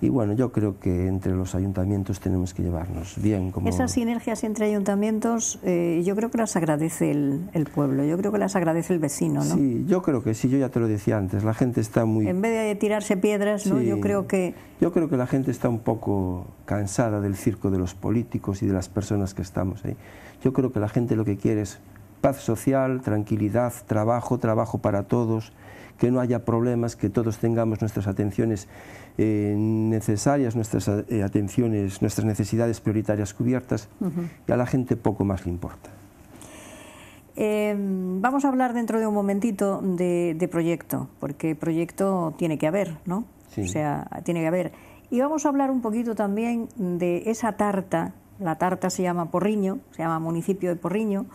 Y bueno, yo creo que entre los ayuntamientos tenemos que llevarnos bien. Como... Esas sinergias entre ayuntamientos eh, yo creo que las agradece el, pueblo, yo creo que las agradece el vecino. ¿no? Sí, yo creo que sí, yo ya te lo decía antes, la gente está muy... En vez de tirarse piedras, yo creo que... Yo creo que la gente está un poco cansada del circo de los políticos y de las personas que estamos ahí. Yo creo que la gente lo que quiere es paz social, tranquilidad, trabajo, trabajo para todos, que no haya problemas, que todos tengamos nuestras atenciones eh, necesarias, nuestras eh, atenciones, nuestras necesidades prioritarias cubiertas que y a la gente poco más le importa. Eh, vamos a hablar dentro de un momentito de, proyecto, porque proyecto tiene que haber, ¿no? O sea, tiene que haber. Y vamos a hablar un poquito también de esa tarta, la tarta se llama Porriño, se llama municipio de Porriño.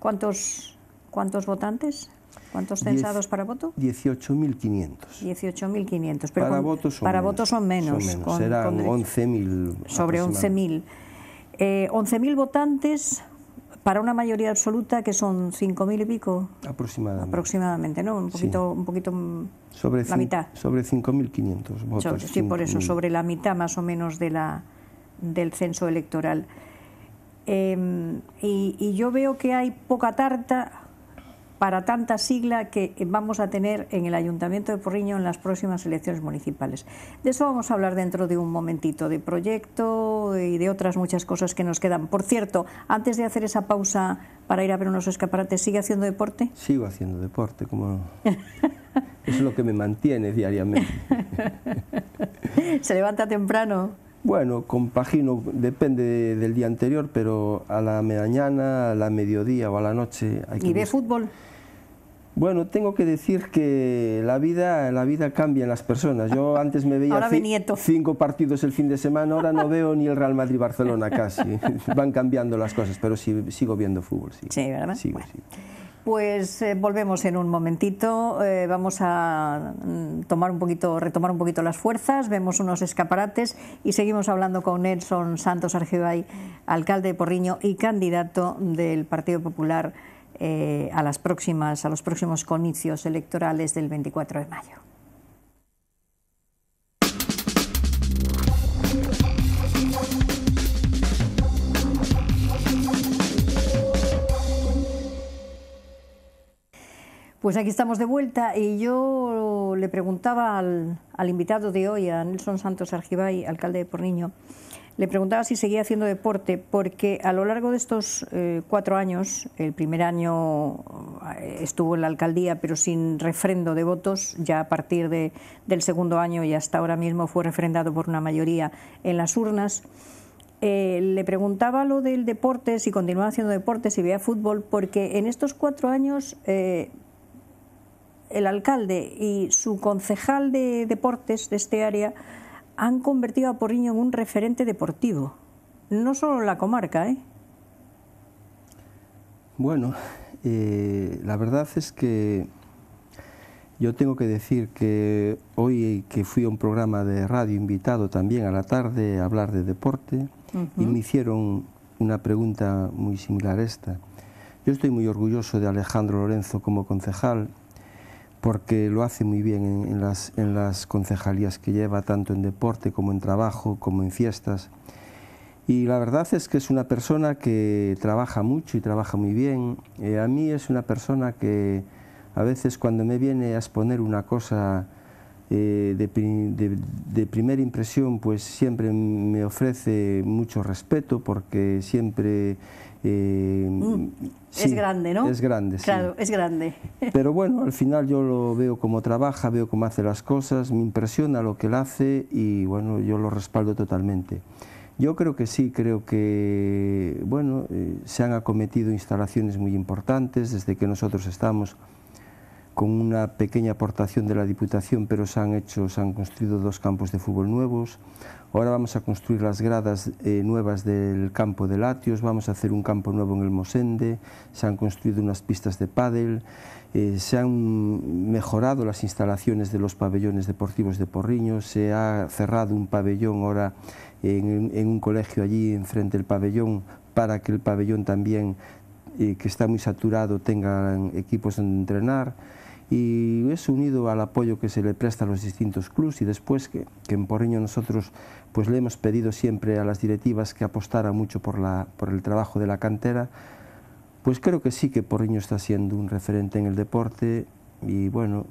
¿cuántos, ¿Cuántos votantes? ¿Cuántos censados para voto? 18.500. 18.500. Para, votos son para votos son menos. Con, Serán 11.000. Sobre 11.000. Eh, 11.000 votantes para una mayoría absoluta que son 5.000 y pico. Aproximadamente. Aproximadamente, ¿no? Un poquito, un poquito sobre la mitad. Sobre 5.500 votos. sí, por eso, sobre la mitad más o menos de la, del censo electoral. Em, y yo veo que hay poca tarta, para tanta sigla que vamos a tener en el Ayuntamiento de Porriño en las próximas elecciones municipales. De eso vamos a hablar dentro de un momentito, de proyecto y de otras muchas cosas que nos quedan. Por cierto, antes de hacer esa pausa para ir a ver unos escaparates, ¿sigue haciendo deporte? Sigo haciendo deporte, como... es lo que me mantiene diariamente. ¿Se levanta temprano? Bueno, compagino, depende del día anterior, pero a la mañana, a la mediodía o a la noche... Hay que ¿Y ve fútbol? Bueno, tengo que decir que la vida, la vida cambia en las personas. Yo antes me veía cinco partidos el fin de semana, ahora no veo ni el Real Madrid-Barcelona casi. Van cambiando las cosas, pero sí, sigo viendo fútbol. Sí, ¿verdad? Pues eh, volvemos en un momentito. Eh, vamos a mm, tomar un poquito, retomar un poquito las fuerzas. Vemos unos escaparates y seguimos hablando con Nelson Santos Argevay, alcalde de Porriño y candidato del Partido Popular eh, a, las próximas, a los próximos comicios electorales del 24 de mayo. Pues aquí estamos de vuelta y yo le preguntaba al, al invitado de hoy, a Nelson Santos Argibay, alcalde de Porniño, le preguntaba si seguía haciendo deporte, porque a lo largo de estos eh, cuatro años, el primer año eh, estuvo en la alcaldía, pero sin refrendo de votos, ya a partir del segundo año y hasta ahora mismo fue refrendado por una mayoría en las urnas. Eh, le preguntaba lo del deporte, si continuaba haciendo deporte, si veía fútbol, porque en estos cuatro años el alcalde y su concejal de deportes de este área han convertido a Porriño en un referente deportivo, no solo en la comarca. ¿eh? Bueno, eh, la verdad es que yo tengo que decir que hoy que fui a un programa de radio invitado también a la tarde a hablar de deporte y me hicieron una pregunta muy similar a esta. Yo estoy muy orgulloso de Alejandro Lorenzo como concejal porque lo hace muy bien en, las, en las concejalías que lleva, tanto en deporte como en trabajo, como en fiestas. Y la verdad es que es una persona que trabaja mucho y trabaja muy bien. Eh, a mí es una persona que a veces cuando me viene a exponer una cosa eh, de, de, primera impresión, pues siempre me ofrece mucho respeto porque siempre Mm, es grande, ¿no? Es grande, sí. Claro, es grande. Pero bueno, al final yo lo veo como trabaja, veo cómo hace las cosas, me impresiona lo que él hace y bueno, yo lo respaldo totalmente. Yo creo que sí, creo que, bueno, eh, se han acometido instalaciones muy importantes desde que nosotros estamos con una pequeña aportación de la Diputación, pero se han hecho, se han construido dos campos de fútbol nuevos. Ahora vamos a construir las gradas eh, nuevas del campo de Latios, vamos a hacer un campo nuevo en el Mosende, se han construido unas pistas de pádel, eh, se han mejorado las instalaciones de los pabellones deportivos de Porriño, se ha cerrado un pabellón ahora en, un colegio allí enfrente del pabellón para que el pabellón también, eh, que está muy saturado, tenga equipos donde entrenar y es unido al apoyo que se le presta a los distintos clubes y después que, que, en Porriño nosotros pues le hemos pedido siempre a las directivas que apostara mucho por, la, por el trabajo de la cantera, pues creo que sí que Porriño está siendo un referente en el deporte y bueno,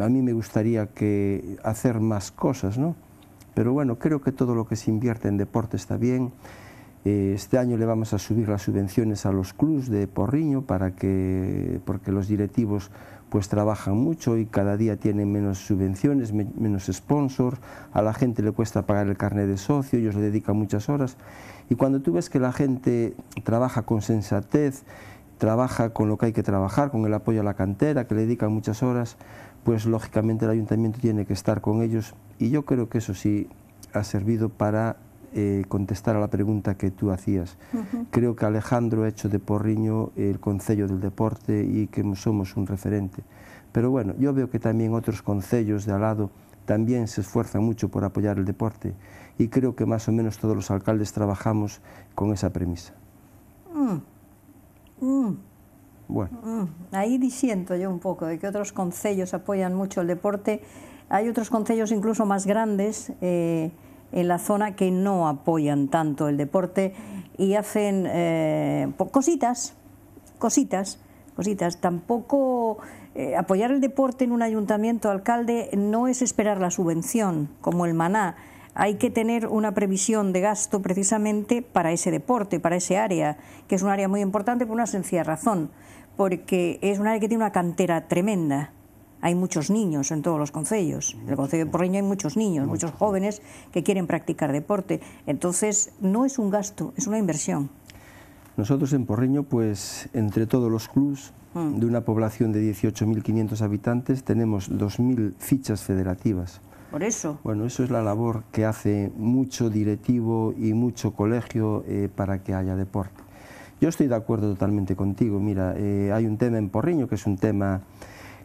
a mí me gustaría que hacer más cosas, ¿no? Pero bueno, creo que todo lo que se invierte en deporte está bien. Eh, este año le vamos a subir las subvenciones a los clubs de Porriño para que, porque los directivos pues trabajan mucho y cada día tienen menos subvenciones, menos sponsors, a la gente le cuesta pagar el carnet de socio, ellos le dedican muchas horas. Y cuando tú ves que la gente trabaja con sensatez, trabaja con lo que hay que trabajar, con el apoyo a la cantera, que le dedican muchas horas, pues lógicamente el ayuntamiento tiene que estar con ellos y yo creo que eso sí ha servido para eh, contestar a la pregunta que tú hacías. Creo que Alejandro ha hecho de Porriño el Concello del Deporte y que somos un referente. Pero bueno, yo veo que también otros concellos de al lado también se esfuerzan mucho por apoyar el deporte y creo que más o menos todos los alcaldes trabajamos con esa premisa. Mm. Mm. Bueno. Mm. Ahí disiento yo un poco de que otros concellos apoyan mucho el deporte. Hay otros concellos incluso más grandes. Eh, en la zona que no apoyan tanto el deporte y hacen eh, cositas, cositas, cositas. Tampoco eh, apoyar el deporte en un ayuntamiento, alcalde, no es esperar la subvención como el maná. Hay que tener una previsión de gasto precisamente para ese deporte, para ese área, que es un área muy importante por una sencilla razón, porque es un área que tiene una cantera tremenda hay muchos niños en todos los concellos. En el concello de Porreño hay muchos niños, muchos jóvenes que quieren practicar deporte. Entonces, no es un gasto, es una inversión. Nosotros en Porreño, pues entre todos los clubs mm. de una población de 18.500 habitantes, tenemos 2.000 fichas federativas. Por eso. Bueno, eso es la labor que hace mucho directivo y mucho colegio eh, para que haya deporte. Yo estoy de acuerdo totalmente contigo. Mira, eh, hay un tema en Porreño que es un tema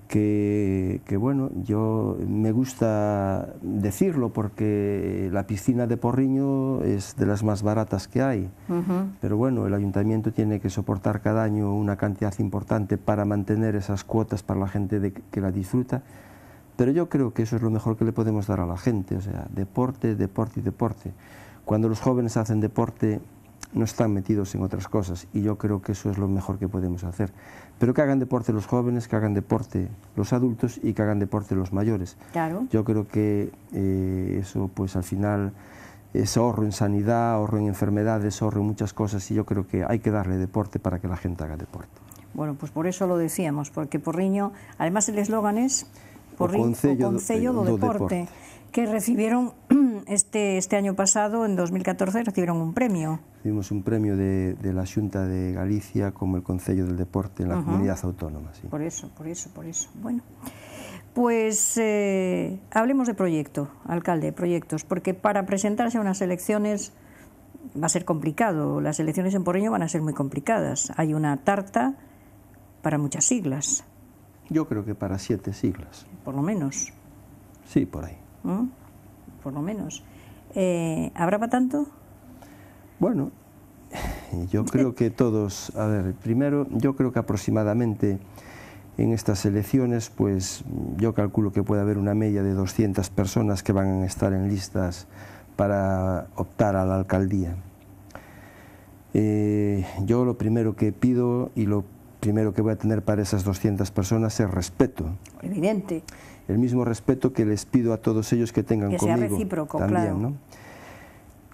que, bueno, yo me gusta decirlo porque la piscina de Porriño es de las más baratas que hay, pero bueno, el ayuntamiento tiene que soportar cada año una cantidad importante para mantener esas cuotas para la gente que la disfruta, pero yo creo que eso es lo mejor que le podemos dar a la gente, o sea, deporte, deporte y deporte. Cuando los jóvenes hacen deporte no están metidos en otras cosas y yo creo que eso es lo mejor que podemos hacer. Pero que hagan deporte los jóvenes, que hagan deporte los adultos y que hagan deporte los mayores. Claro. Yo creo que eh, eso, pues al final, es ahorro en sanidad, ahorro en enfermedades, ahorro en muchas cosas y yo creo que hay que darle deporte para que la gente haga deporte. Bueno, pues por eso lo decíamos, porque Porriño, además el eslogan es Porriño, Concello, deporte que recibieron este, este año pasado, en 2014, recibieron un premio. Recibimos un premio de, la Junta de Galicia como el Consejo del Deporte en la comunidad autónoma. Por eso, por eso, por eso. Bueno, pues eh, hablemos de proyecto, alcalde, proyectos, porque para presentarse a unas elecciones va a ser complicado. Las elecciones en Porreño van a ser muy complicadas. Hay una tarta para muchas siglas. Yo creo que para siete siglas. Por lo menos. Sí, por ahí. ¿Mm? por lo menos. Eh, ¿Habrá para tanto? Bueno, yo creo que todos, a ver, primero yo creo que aproximadamente en estas elecciones, pues yo calculo que puede haber una media de 200 personas que van a estar en listas para optar a la alcaldía. Eh, yo lo primero que pido y lo primero que voy a tener para esas 200 personas es respeto. Evidente el mismo respeto que les pido a todos ellos que tengan conmigo. Que sea recíproco, también, claro.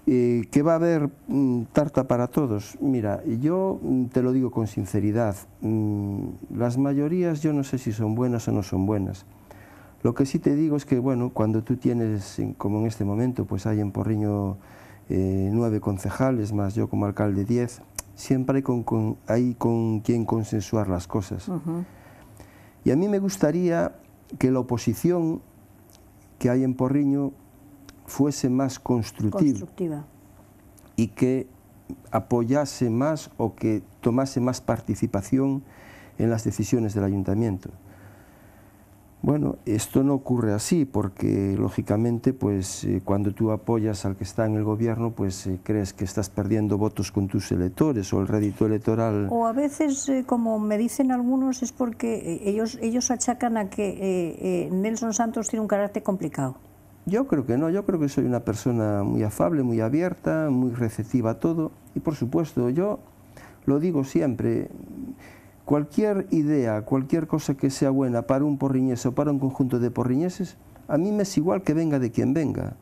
Eh, que va a haber mm, tarta para todos. Mira, yo mm, te lo digo con sinceridad, mm, las mayorías yo no sé si son buenas o no son buenas. Lo que sí te digo es que, bueno, cuando tú tienes, como en este momento, pues hay en Porriño eh, nueve concejales, más yo como alcalde diez, siempre hay con, con quien consensuar las cosas. Y a mí me gustaría que la oposición que hay en Porriño fuese más constructiva, y que apoyase más o que tomase más participación en las decisiones del ayuntamiento. Bueno, esto no ocurre así porque lógicamente pues eh, cuando tú apoyas al que está en el gobierno pues eh, crees que estás perdiendo votos con tus electores o el rédito electoral. O a veces eh, como me dicen algunos es porque ellos ellos achacan a que Nelson Santos tiene un carácter complicado. Yo creo que no, yo creo que soy una persona muy afable, muy abierta, muy receptiva a todo y por supuesto yo lo digo siempre cualquier idea, cualquier cosa que sea buena para un porriñés o para un conjunto de porriñeses, a mí me es igual que venga de quien venga.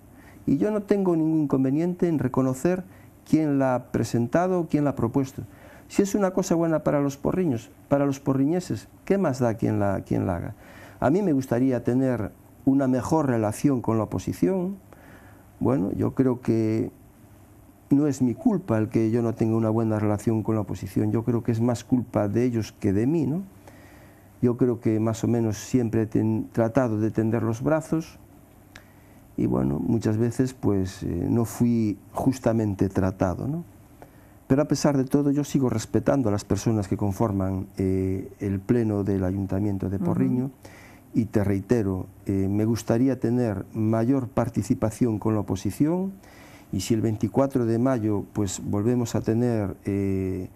Y yo no tengo ningún inconveniente en reconocer quién la ha presentado o quién la ha propuesto. Si es una cosa buena para los porriños, para los porriñeses, ¿qué más da quien la, quien la haga? A mí me gustaría tener una mejor relación con la oposición. Bueno, yo creo que no es mi culpa el que yo no tenga una buena relación con la oposición, yo creo que es más culpa de ellos que de mí, ¿no? Yo creo que más o menos siempre he tratado de tender los brazos y bueno, muchas veces pues eh, no fui justamente tratado, Pero a pesar de todo yo sigo respetando a las personas que conforman eh, el pleno del Ayuntamiento de Porriño y te reitero, eh, me gustaría tener mayor participación con la oposición, y si el 24 de mayo pues volvemos a tener eh,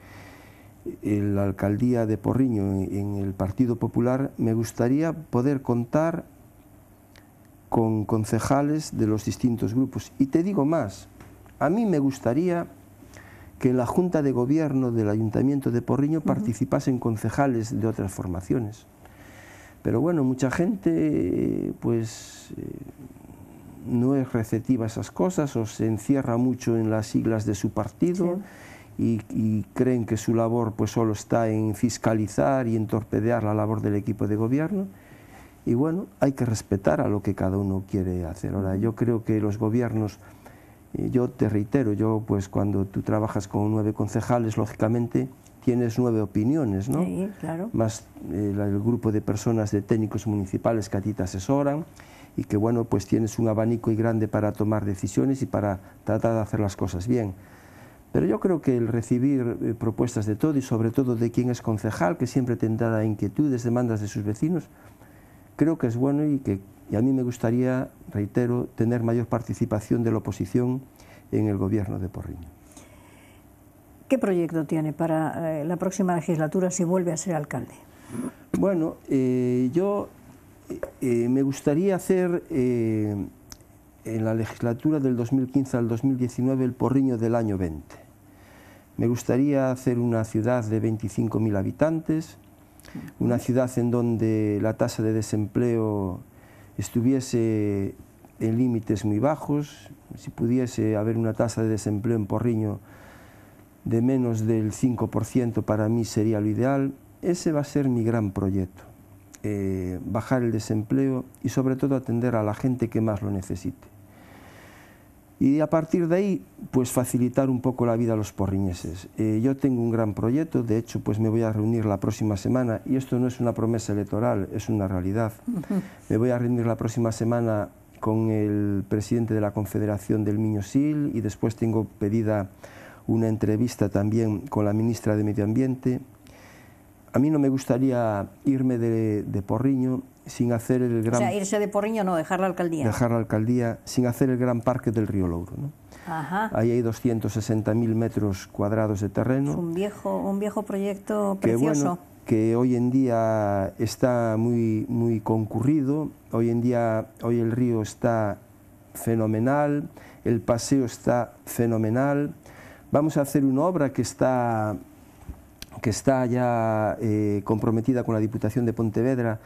la alcaldía de Porriño en, el Partido Popular, me gustaría poder contar con concejales de los distintos grupos. Y te digo más, a mí me gustaría que en la Junta de Gobierno del Ayuntamiento de Porriño participasen concejales de otras formaciones. Pero bueno, mucha gente pues eh, no es receptiva a esas cosas o se encierra mucho en las siglas de su partido y, creen que su labor pues solo está en fiscalizar y entorpedear la labor del equipo de gobierno. Y bueno, hay que respetar a lo que cada uno quiere hacer. Ahora, yo creo que los gobiernos, eh, yo te reitero, yo pues cuando tú trabajas con nueve concejales, lógicamente tienes nueve opiniones, ¿no? Sí, claro. Más eh, el grupo de personas, de técnicos municipales que a ti te asesoran y que bueno, pues tienes un abanico y grande para tomar decisiones y para tratar de hacer las cosas bien. Pero yo creo que el recibir eh, propuestas de todo y sobre todo de quien es concejal, que siempre tendrá inquietudes, demandas de sus vecinos, creo que es bueno y que a mí me gustaría, reitero, tener mayor participación de la oposición en el gobierno de Porriño. ¿Qué proyecto tiene para eh, la próxima legislatura si vuelve a ser alcalde? Bueno, eh, yo eh, me gustaría hacer eh, en la legislatura del 2015 al 2019 el porriño del año 20. Me gustaría hacer una ciudad de 25.000 habitantes, una ciudad en donde la tasa de desempleo estuviese en límites muy bajos, si pudiese haber una tasa de desempleo en Porriño de menos del 5% para mí sería lo ideal, ese va a ser mi gran proyecto. Eh, bajar el desempleo y sobre todo atender a la gente que más lo necesite. Y a partir de ahí, pues facilitar un poco la vida a los porriñeses. Eh, yo tengo un gran proyecto, de hecho, pues me voy a reunir la próxima semana, y esto no es una promesa electoral, es una realidad. Me voy a reunir la próxima semana con el presidente de la Confederación del Miño Sil y después tengo pedida una entrevista también con la ministra de Medio Ambiente, a mí no me gustaría irme de, Porriño sin hacer el gran... O sea, irse de Porriño no, dejar la alcaldía. Dejar la alcaldía sin hacer el gran parque del río Louro. ¿no? Ahí hay 260.000 metros cuadrados de terreno. Es un viejo, un viejo proyecto precioso. Que, que hoy en día está muy, muy concurrido. Hoy en día, hoy el río está fenomenal, el paseo está fenomenal. Vamos a hacer una obra que está que está ya eh, comprometida con la Diputación de Pontevedra,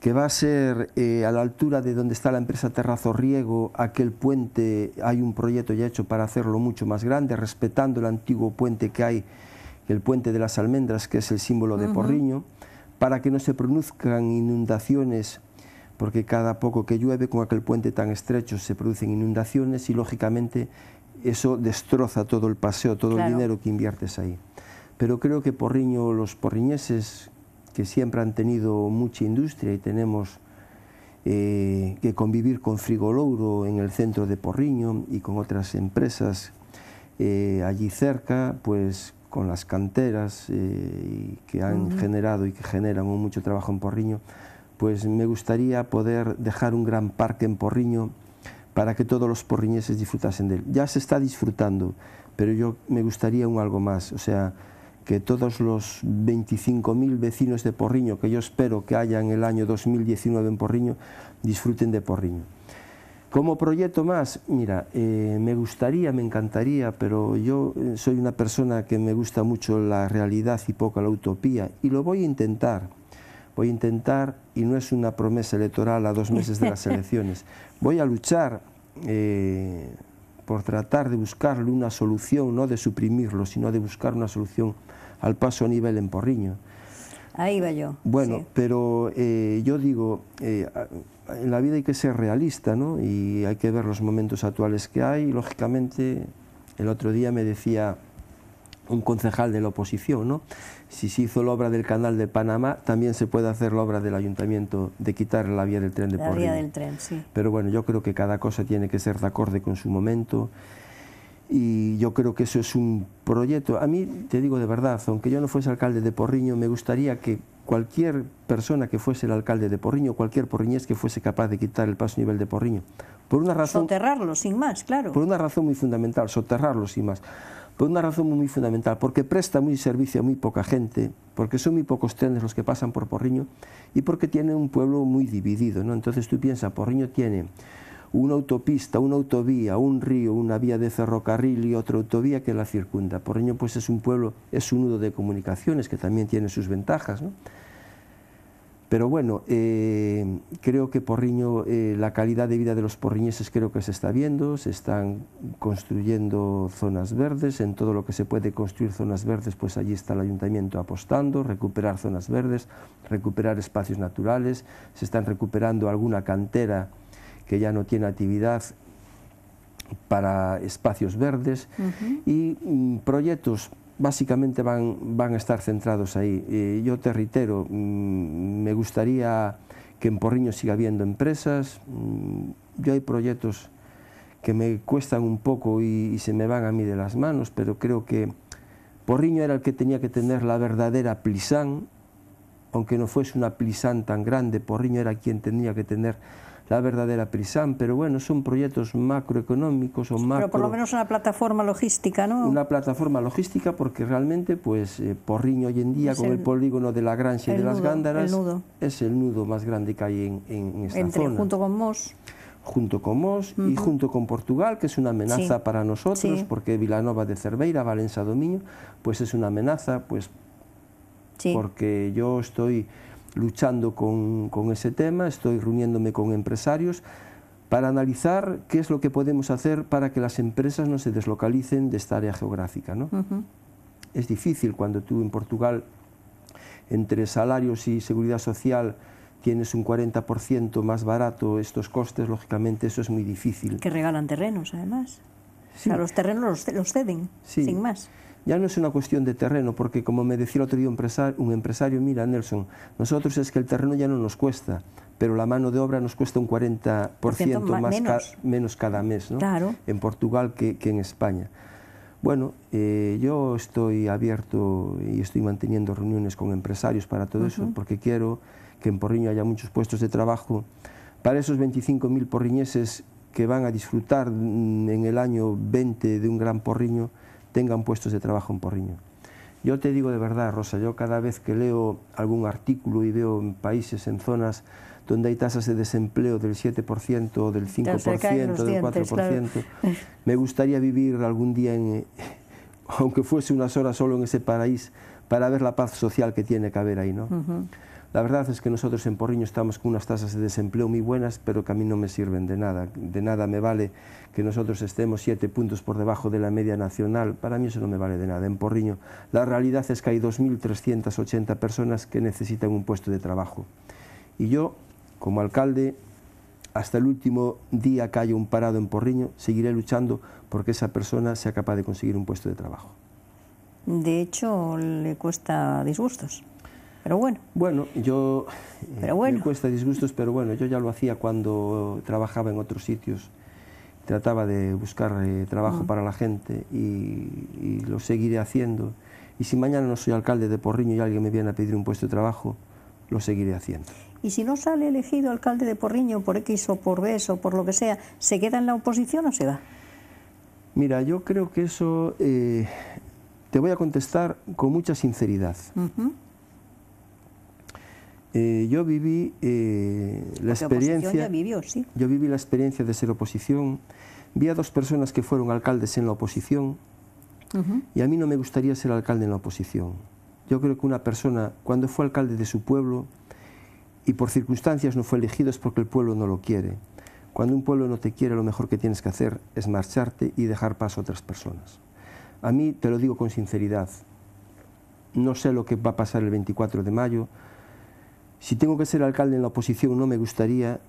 que va a ser eh, a la altura de donde está la empresa Terrazo Riego, aquel puente, hay un proyecto ya hecho para hacerlo mucho más grande, respetando el antiguo puente que hay, el puente de las almendras, que es el símbolo de Porriño, para que no se produzcan inundaciones, porque cada poco que llueve con aquel puente tan estrecho se producen inundaciones y lógicamente eso destroza todo el paseo, todo el dinero que inviertes ahí. Pero creo que Porriño, los porriñeses, que siempre han tenido mucha industria y tenemos eh, que convivir con Frigolouro en el centro de Porriño y con otras empresas eh, allí cerca, pues con las canteras eh, que han generado y que generan mucho trabajo en Porriño, pues me gustaría poder dejar un gran parque en Porriño para que todos los porriñeses disfrutasen de él. Ya se está disfrutando, pero yo me gustaría un algo más, o sea, que todos los 25.000 vecinos de Porriño, que yo espero que haya en el año 2019 en Porriño, disfruten de Porriño. Como proyecto más, mira, eh, me gustaría, me encantaría, pero yo eh, soy una persona que me gusta mucho la realidad y poco la utopía, y lo voy a intentar. Voy a intentar, y no es una promesa electoral a dos meses de las elecciones, voy a luchar eh, por tratar de buscarle una solución, no de suprimirlo, sino de buscar una solución al paso a nivel en Porriño. Ahí va yo. Bueno, pero eh, yo digo, eh, en la vida hay que ser realista, ¿no? Y hay que ver los momentos actuales que hay. Lógicamente, el otro día me decía un concejal de la oposición, ¿no? Si se hizo la obra del canal de Panamá, también se puede hacer la obra del ayuntamiento de quitar la vía del tren de Porriño. del tren, sí. Pero bueno, yo creo que cada cosa tiene que ser de acorde con su momento y yo creo que eso es un proyecto. A mí, te digo de verdad, aunque yo no fuese alcalde de Porriño, me gustaría que cualquier persona que fuese el alcalde de Porriño, cualquier porriñés que fuese capaz de quitar el paso nivel de Porriño, por una razón... Soterrarlo, sin más, claro. Por una razón muy fundamental, soterrarlo, sin más. Por una razón muy fundamental, porque presta muy servicio a muy poca gente, porque son muy pocos trenes los que pasan por Porriño y porque tiene un pueblo muy dividido. ¿no? Entonces tú piensas, Porriño tiene una autopista, una autovía, un río, una vía de ferrocarril y otra autovía que la circunda. ...Porriño pues es un pueblo, es un nudo de comunicaciones que también tiene sus ventajas. ¿no? Pero bueno, eh, creo que Porriño, eh, la calidad de vida de los porriñeses creo que se está viendo, se están construyendo zonas verdes, en todo lo que se puede construir zonas verdes, pues allí está el ayuntamiento apostando, recuperar zonas verdes, recuperar espacios naturales, se están recuperando alguna cantera que ya no tiene actividad para espacios verdes y mm, proyectos básicamente van, van a estar centrados ahí. Eh, yo te reitero, mm, me gustaría que en Porriño siga habiendo empresas, mm, yo hay proyectos que me cuestan un poco y, se me van a mí de las manos, pero creo que Porriño era el que tenía que tener la verdadera plisán, aunque no fuese una plisán tan grande, Porriño era quien tenía que tener la verdadera prisan pero bueno, son proyectos macroeconómicos o macro... Pero por lo menos una plataforma logística, ¿no? Una plataforma logística porque realmente, pues, eh, Porriño hoy en día, con el, polígono de la Granja y de las Gándaras, es el nudo más grande que hay en, en esta Junto con Mos junto con Mos y junto con Portugal, que es una amenaza para nosotros, porque Vilanova de Cerveira, Valencia Dominio, pues es una amenaza, pues porque yo estoy luchando con, ese tema, estoy reuniéndome con empresarios para analizar qué es lo que podemos hacer para que las empresas no se deslocalicen de esta área geográfica. ¿no? Es difícil cuando tú en Portugal, entre salarios y seguridad social, tienes un 40% más barato estos costes, lógicamente eso es muy difícil. Que regalan terrenos, además. los terrenos los, ceden, sin más ya no es una cuestión de terreno, porque como me decía el otro día un empresario, mira Nelson, nosotros es que el terreno ya no nos cuesta, pero la mano de obra nos cuesta un 40% más menos. cada mes, En Portugal que, en España. Bueno, eh, yo estoy abierto y estoy manteniendo reuniones con empresarios para todo eso, porque quiero que en Porriño haya muchos puestos de trabajo para esos 25.000 porriñeses que van a disfrutar mm, en el año 20 de un gran porriño, tengan puestos de trabajo en Porriño. Yo te digo de verdad, Rosa, yo cada vez que leo algún artículo y veo en países, en zonas donde hay tasas de desempleo del 7%, del 5%, del 4%, me gustaría vivir algún día, eh, aunque fuese unas horas solo en ese paraíso, para ver la paz social que tiene que haber ahí. ¿no? La verdad es que nosotros en Porriño estamos con unas tasas de desempleo muy buenas, pero que a mí no me sirven de nada. De nada me vale que nosotros estemos siete puntos por debajo de la media nacional. Para mí eso no me vale de nada. En Porriño la realidad es que hay 2.380 personas que necesitan un puesto de trabajo. Y yo, como alcalde, hasta el último día que haya un parado en Porriño, seguiré luchando porque esa persona sea capaz de conseguir un puesto de trabajo. De hecho, le cuesta disgustos pero bueno. Bueno, yo cuesta disgustos, pero bueno, yo ya lo hacía cuando trabajaba en otros sitios. Trataba de buscar eh, trabajo para la gente y, lo seguiré haciendo. Y si mañana no soy alcalde de Porriño y alguien me viene a pedir un puesto de trabajo, lo seguiré haciendo. Y si no sale elegido alcalde de Porriño por X o por B o por lo que sea, ¿se queda en la oposición o se va? Mira, yo creo que eso eh, te voy a contestar con mucha sinceridad. Eh, yo viví eh, la experiencia. Yo viví la experiencia de ser oposición. Vi a dos personas que fueron alcaldes en la oposición. Y a mí no me gustaría ser alcalde en la oposición. Yo creo que una persona, cuando fue alcalde de su pueblo y por circunstancias no fue elegido, es porque el pueblo no lo quiere. Cuando un pueblo no te quiere, lo mejor que tienes que hacer es marcharte y dejar paso a otras personas. A mí, te lo digo con sinceridad, no sé lo que va a pasar el 24 de mayo, si tengo que ser alcalde en la oposición no me gustaría,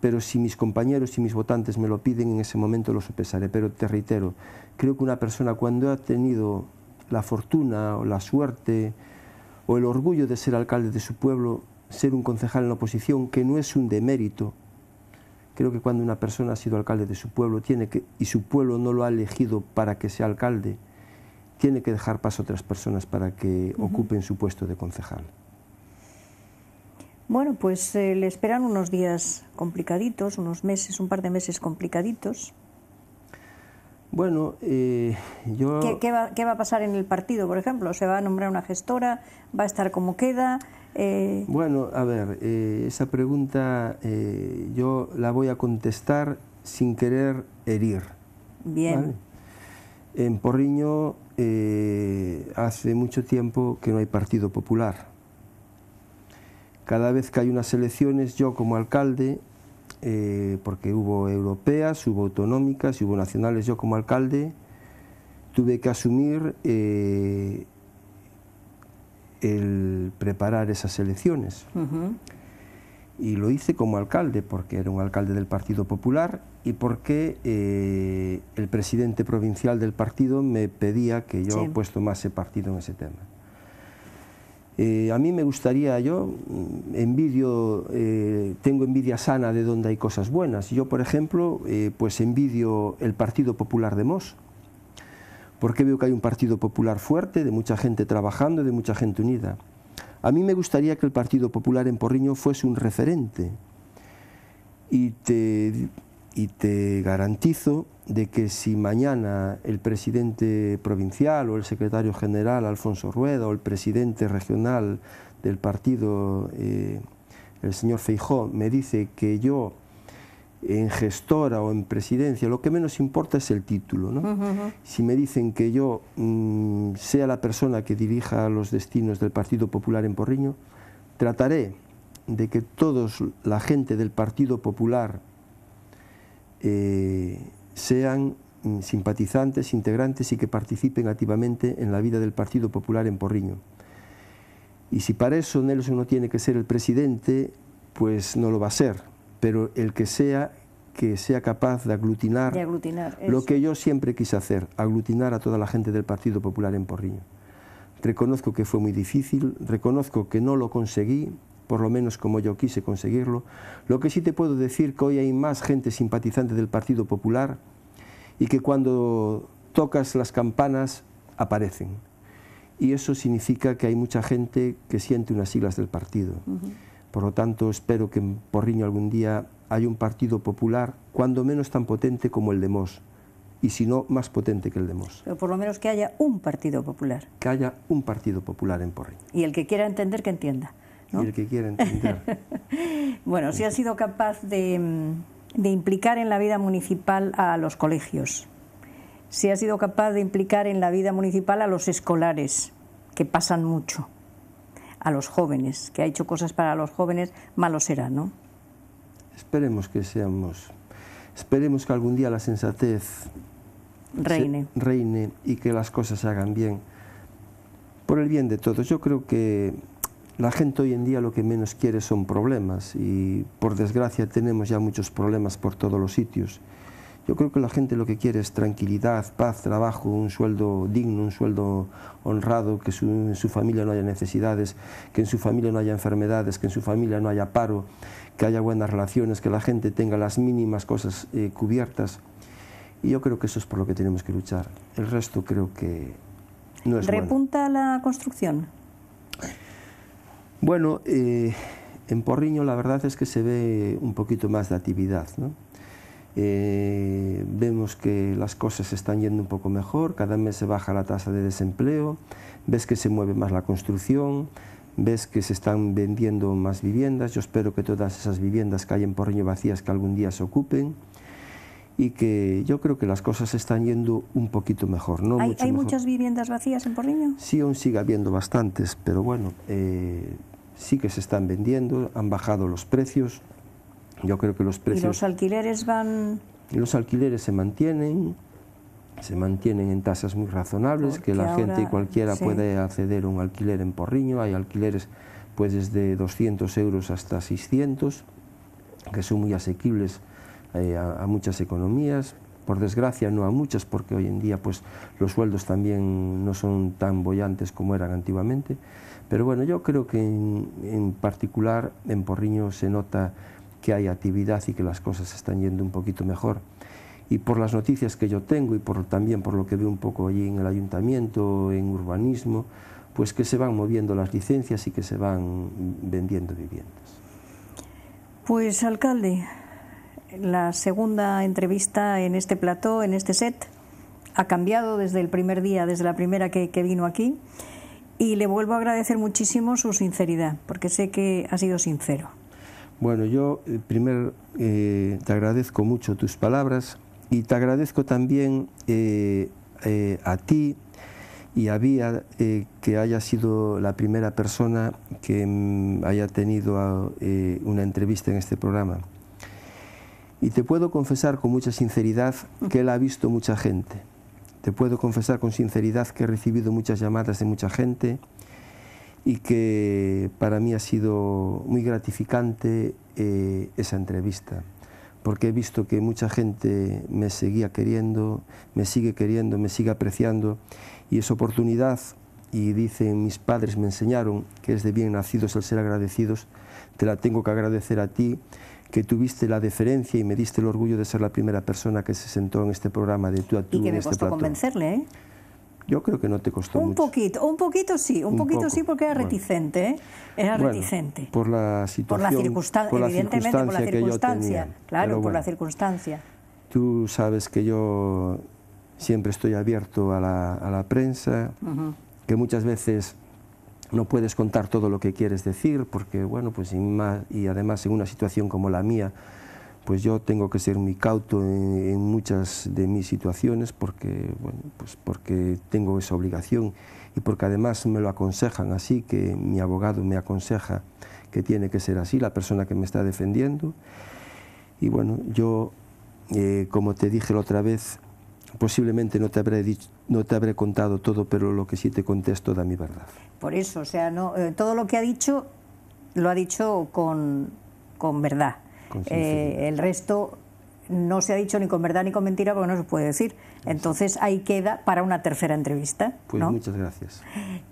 pero si mis compañeros y mis votantes me lo piden, en ese momento lo sopesaré. Pero te reitero, creo que una persona cuando ha tenido la fortuna o la suerte o el orgullo de ser alcalde de su pueblo, ser un concejal en la oposición, que no es un demérito, creo que cuando una persona ha sido alcalde de su pueblo tiene que, y su pueblo no lo ha elegido para que sea alcalde, tiene que dejar paso a otras personas para que ocupen su puesto de concejal. Bueno, pues eh, le esperan unos días complicaditos, unos meses, un par de meses complicaditos. Bueno, eh, yo... ¿Qué, va, a pasar en el partido, por ejemplo? ¿Se va a nombrar una gestora? ¿Va a estar como queda? Eh, bueno, a ver, esa pregunta yo la voy a contestar sin querer herir. Bien. En Porriño hace mucho tiempo que no hay partido popular cada vez que hay unas elecciones, yo como alcalde, eh, porque hubo europeas, hubo autonómicas, hubo nacionales, yo como alcalde tuve que asumir eh, el preparar esas elecciones. Y lo hice como alcalde, porque era un alcalde del Partido Popular y porque eh, el presidente provincial del partido me pedía que yo sí. más ese partido en ese tema. Eh, a mí me gustaría, yo mm, envidio, eh, tengo envidia sana de donde hay cosas buenas. Yo, por ejemplo, eh, pues envidio el Partido Popular de Mos, porque veo que hay un Partido Popular fuerte, de mucha gente trabajando, de mucha gente unida. A mí me gustaría que el Partido Popular en Porriño fuese un referente. Y te, y te garantizo de que si mañana el presidente provincial o el secretario general Alfonso Rueda o el presidente regional del partido, eh, el señor Feijó, me dice que yo en gestora o en presidencia, lo que menos importa es el título. Si me dicen que yo mm, sea la persona que dirija los destinos del Partido Popular en Porriño, trataré de que toda la gente del Partido Popular eh, sean mm, simpatizantes, integrantes y que participen activamente en la vida del Partido Popular en Porriño. Y si para eso Nelson no tiene que ser el presidente, pues no lo va a ser, pero el que sea que sea capaz de aglutinar, lo que yo siempre quise hacer, aglutinar a toda la gente del Partido Popular en Porriño. Reconozco que fue muy difícil, reconozco que no lo conseguí, por lo menos como yo quise conseguirlo, lo que sí te puedo decir que hoy hay más gente simpatizante del Partido Popular y que cuando tocas las campanas aparecen. Y eso significa que hay mucha gente que siente unas siglas del partido. Por lo tanto, espero que en Porriño algún día haya un partido popular, cuando menos tan potente como el de Mos, y si no, más potente que el de Mos. Pero por lo menos que haya un partido popular. Que haya un partido popular en Porriño. Y el que quiera entender, que entienda el que quiera entender. bueno, si ha sido capaz mm, de, implicar en la vida municipal a los colegios, si ha sido capaz de implicar en la vida municipal a los escolares, que pasan mucho, a los jóvenes, que ha hecho cosas para los jóvenes, malo será, ¿no? Esperemos que seamos, esperemos que algún día la sensatez reine. reine y que las cosas se hagan bien, por el bien de todos. Yo creo que la gente hoy en día lo que menos quiere son problemas y por desgracia tenemos ya muchos problemas por todos los sitios. Yo creo que la gente lo que quiere es tranquilidad, paz, trabajo, un sueldo digno, un sueldo honrado, que en su familia no haya necesidades, que en su familia no haya enfermedades, que en su familia no haya paro, que haya buenas relaciones, que la gente tenga las mínimas cosas eh, cubiertas. Y yo creo que eso es por lo que tenemos que luchar. El resto creo que no es ¿Repunta la construcción? Eh, bueno, eh, en Porriño la verdad es que se ve un poquito más de actividad, ¿no? Eh, vemos que las cosas se están yendo un poco mejor, cada mes se baja la tasa de desempleo, ves que se mueve más la construcción, ves que se están vendiendo más viviendas, yo espero que todas esas viviendas que hay en Porriño vacías que algún día se ocupen y que yo creo que las cosas están yendo un poquito mejor. ¿no? ¿Hay, muchas viviendas vacías en Porriño? Sí, aún sigue habiendo bastantes, pero bueno, eh, sí que se están vendiendo, han bajado los precios. Yo creo que los precios... ¿Y los alquileres van...? Los alquileres se mantienen, se mantienen en tasas muy razonables, que la gente cualquiera puede acceder a un alquiler en Porriño. Hay alquileres pues desde 200 euros hasta 600, que son muy asequibles eh, a, muchas economías, por desgracia no a muchas porque hoy en día pues los sueldos también no son tan bollantes como eran antiguamente, pero bueno, yo creo que en, particular en Porriño se nota que hay actividad y que las cosas están yendo un poquito mejor y por las noticias que yo tengo y también por lo que veo un poco allí en el ayuntamiento, en urbanismo, pues que se van moviendo las licencias y que se van vendiendo viviendas. Pues alcalde, la segunda entrevista en este plató, en este set. Ha cambiado desde el primer día, desde la primera que, que vino aquí. Y le vuelvo a agradecer muchísimo su sinceridad, porque sé que ha sido sincero. Bueno, yo eh, primero eh, te agradezco mucho tus palabras y te agradezco también eh, a ti y a Vía que haya sido la primera persona que mm, haya tenido una entrevista en este programa. Y te puedo confesar con mucha sinceridad que él ha visto mucha gente. Te puedo confesar con sinceridad que he recibido muchas llamadas de mucha gente y que para mí ha sido muy gratificante eh, esa entrevista, porque he visto que mucha gente me seguía queriendo, me sigue queriendo, me sigue apreciando y esa oportunidad y dicen mis padres me enseñaron que es de bien nacidos el ser agradecidos, te la tengo que agradecer a ti que tuviste la deferencia y me diste el orgullo de ser la primera persona que se sentó en este programa de tú a tú. Y que me este costó convencerle, ¿eh? Yo creo que no te costó un poquito, un poquito sí, un, poquito sí porque era reticente, ¿eh? era reticente. Por la situación, por la circunstancia, evidentemente por la circunstancia, claro, por la circunstancia. Tú sabes que yo siempre estoy abierto a la, a la prensa, que muchas veces no puedes contar todo lo que quieres decir, porque bueno, pues sin más, y además en una situación como la mía, pues yo tengo que ser muy cauto en, muchas de mis situaciones porque, bueno, pues porque tengo esa obligación y porque además me lo aconsejan así, que mi abogado me aconseja que tiene que ser así, la persona que me está defendiendo. Y bueno, yo, eh, como te dije la otra vez, posiblemente no te habré contado todo, pero lo que sí te contesto da mi verdad. Por eso, o sea, no, eh, todo lo que ha dicho lo ha dicho con, con verdad. Eh, el resto no se ha dicho ni con verdad ni con mentira porque no se puede decir. Entonces ahí queda para una tercera entrevista. Pues muchas gracias.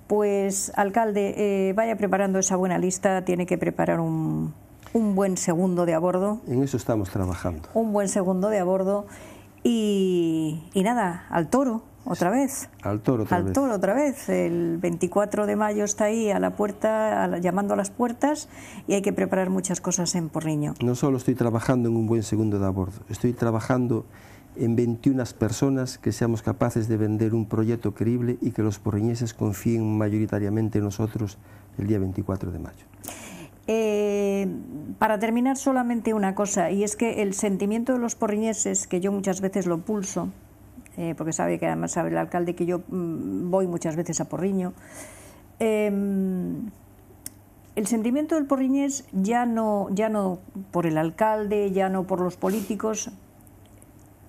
Pues alcalde, eh, vaya preparando esa buena lista, tiene que preparar un, un buen segundo de a En eso estamos trabajando. Un buen segundo de a bordo. Y, nada, al toro, otra vez. Al toro otra Al toro otra vez. El 24 de mayo está ahí a la puerta, llamando a las puertas y hay que preparar muchas cosas en Porriño. No solo estoy trabajando en un buen segundo de abordo, estoy trabajando en 21 personas que seamos capaces de vender un proyecto creíble y que los porriñeses confíen mayoritariamente en nosotros el día 24 de mayo. Eh, para terminar solamente una cosa, y es que el sentimiento de los porriñeses, que yo muchas veces lo pulso, eh, porque sabe que además sabe el alcalde que yo mm, voy muchas veces a Porriño, em, el sentimiento del porriñés ya no, ya no por el alcalde, ya no por los políticos,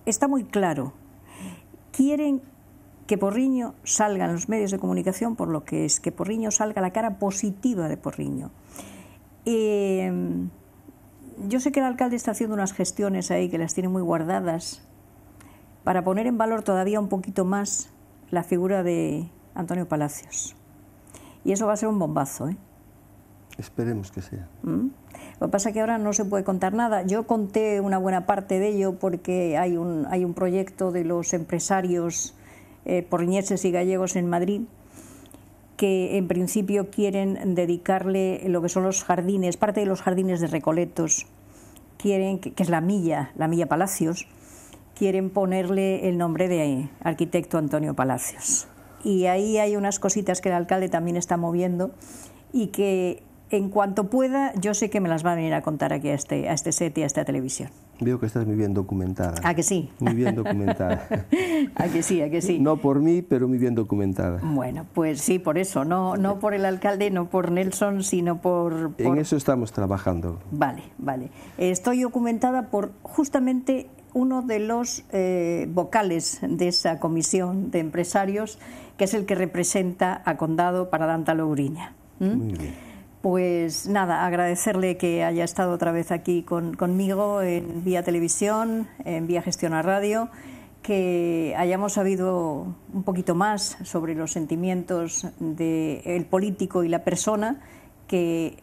está muy claro. Quieren que Porriño salga en los medios de comunicación por lo que es, que Porriño salga la cara positiva de Porriño. Eh, yo sé que el alcalde está haciendo unas gestiones ahí que las tiene muy guardadas para poner en valor todavía un poquito más la figura de Antonio Palacios. Y eso va a ser un bombazo. ¿eh? Esperemos que sea. ¿Mm? Lo que pasa es que ahora no se puede contar nada. Yo conté una buena parte de ello porque hay un, hay un proyecto de los empresarios eh, porriñeses y gallegos en Madrid que en principio quieren dedicarle lo que son los jardines, parte de los jardines de Recoletos, quieren que, es la milla, la milla Palacios, quieren ponerle el nombre de arquitecto Antonio Palacios. Y ahí hay unas cositas que el alcalde también está moviendo y que en cuanto pueda, yo sé que me las va a venir a contar aquí a este, a este set y a esta televisión. Veo que estás muy bien documentada. ¿A que sí? Muy bien documentada. ¿A que sí, a que sí? No por mí, pero muy bien documentada. Bueno, pues sí, por eso. No, no por el alcalde, no por Nelson, sino por, En eso estamos trabajando. Vale, vale. Estoy documentada por justamente uno de los eh, vocales de esa comisión de empresarios, que es el que representa a Condado para Danta Lourinha. Muy bien. Pues nada, agradecerle que haya estado otra vez aquí conmigo en vía televisión, en vía gestión a radio, que hayamos sabido un poquito más sobre los sentimientos del el político y la persona, que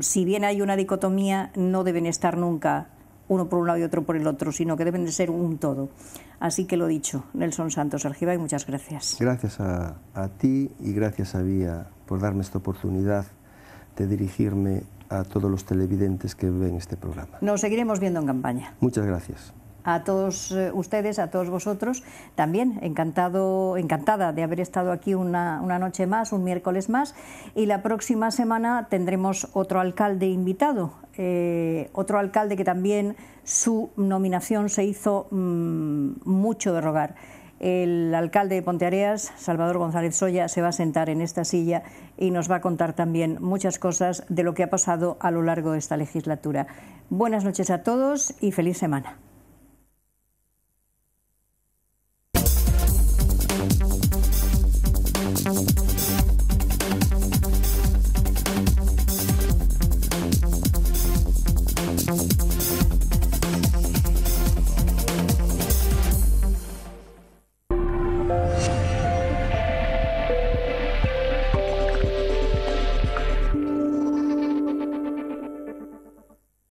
si bien hay una dicotomía, no deben estar nunca uno por un lado y otro por el otro, sino que deben de ser un todo. Así que lo dicho, Nelson Santos Argiva, y muchas gracias. Gracias a, a ti y gracias a Vía por darme esta oportunidad dirigirme a todos los televidentes que ven este programa. Nos seguiremos viendo en campaña. Muchas gracias. A todos eh, ustedes, a todos vosotros, también encantado, encantada de haber estado aquí una, noche más, un miércoles más, y la próxima semana tendremos otro alcalde invitado, eh, otro alcalde que también su nominación se hizo mm, mucho de rogar. El alcalde de Ponteareas, Salvador González Soya, se va a sentar en esta silla y nos va a contar también muchas cosas de lo que ha pasado a lo largo de esta legislatura. Buenas noches a todos y feliz semana.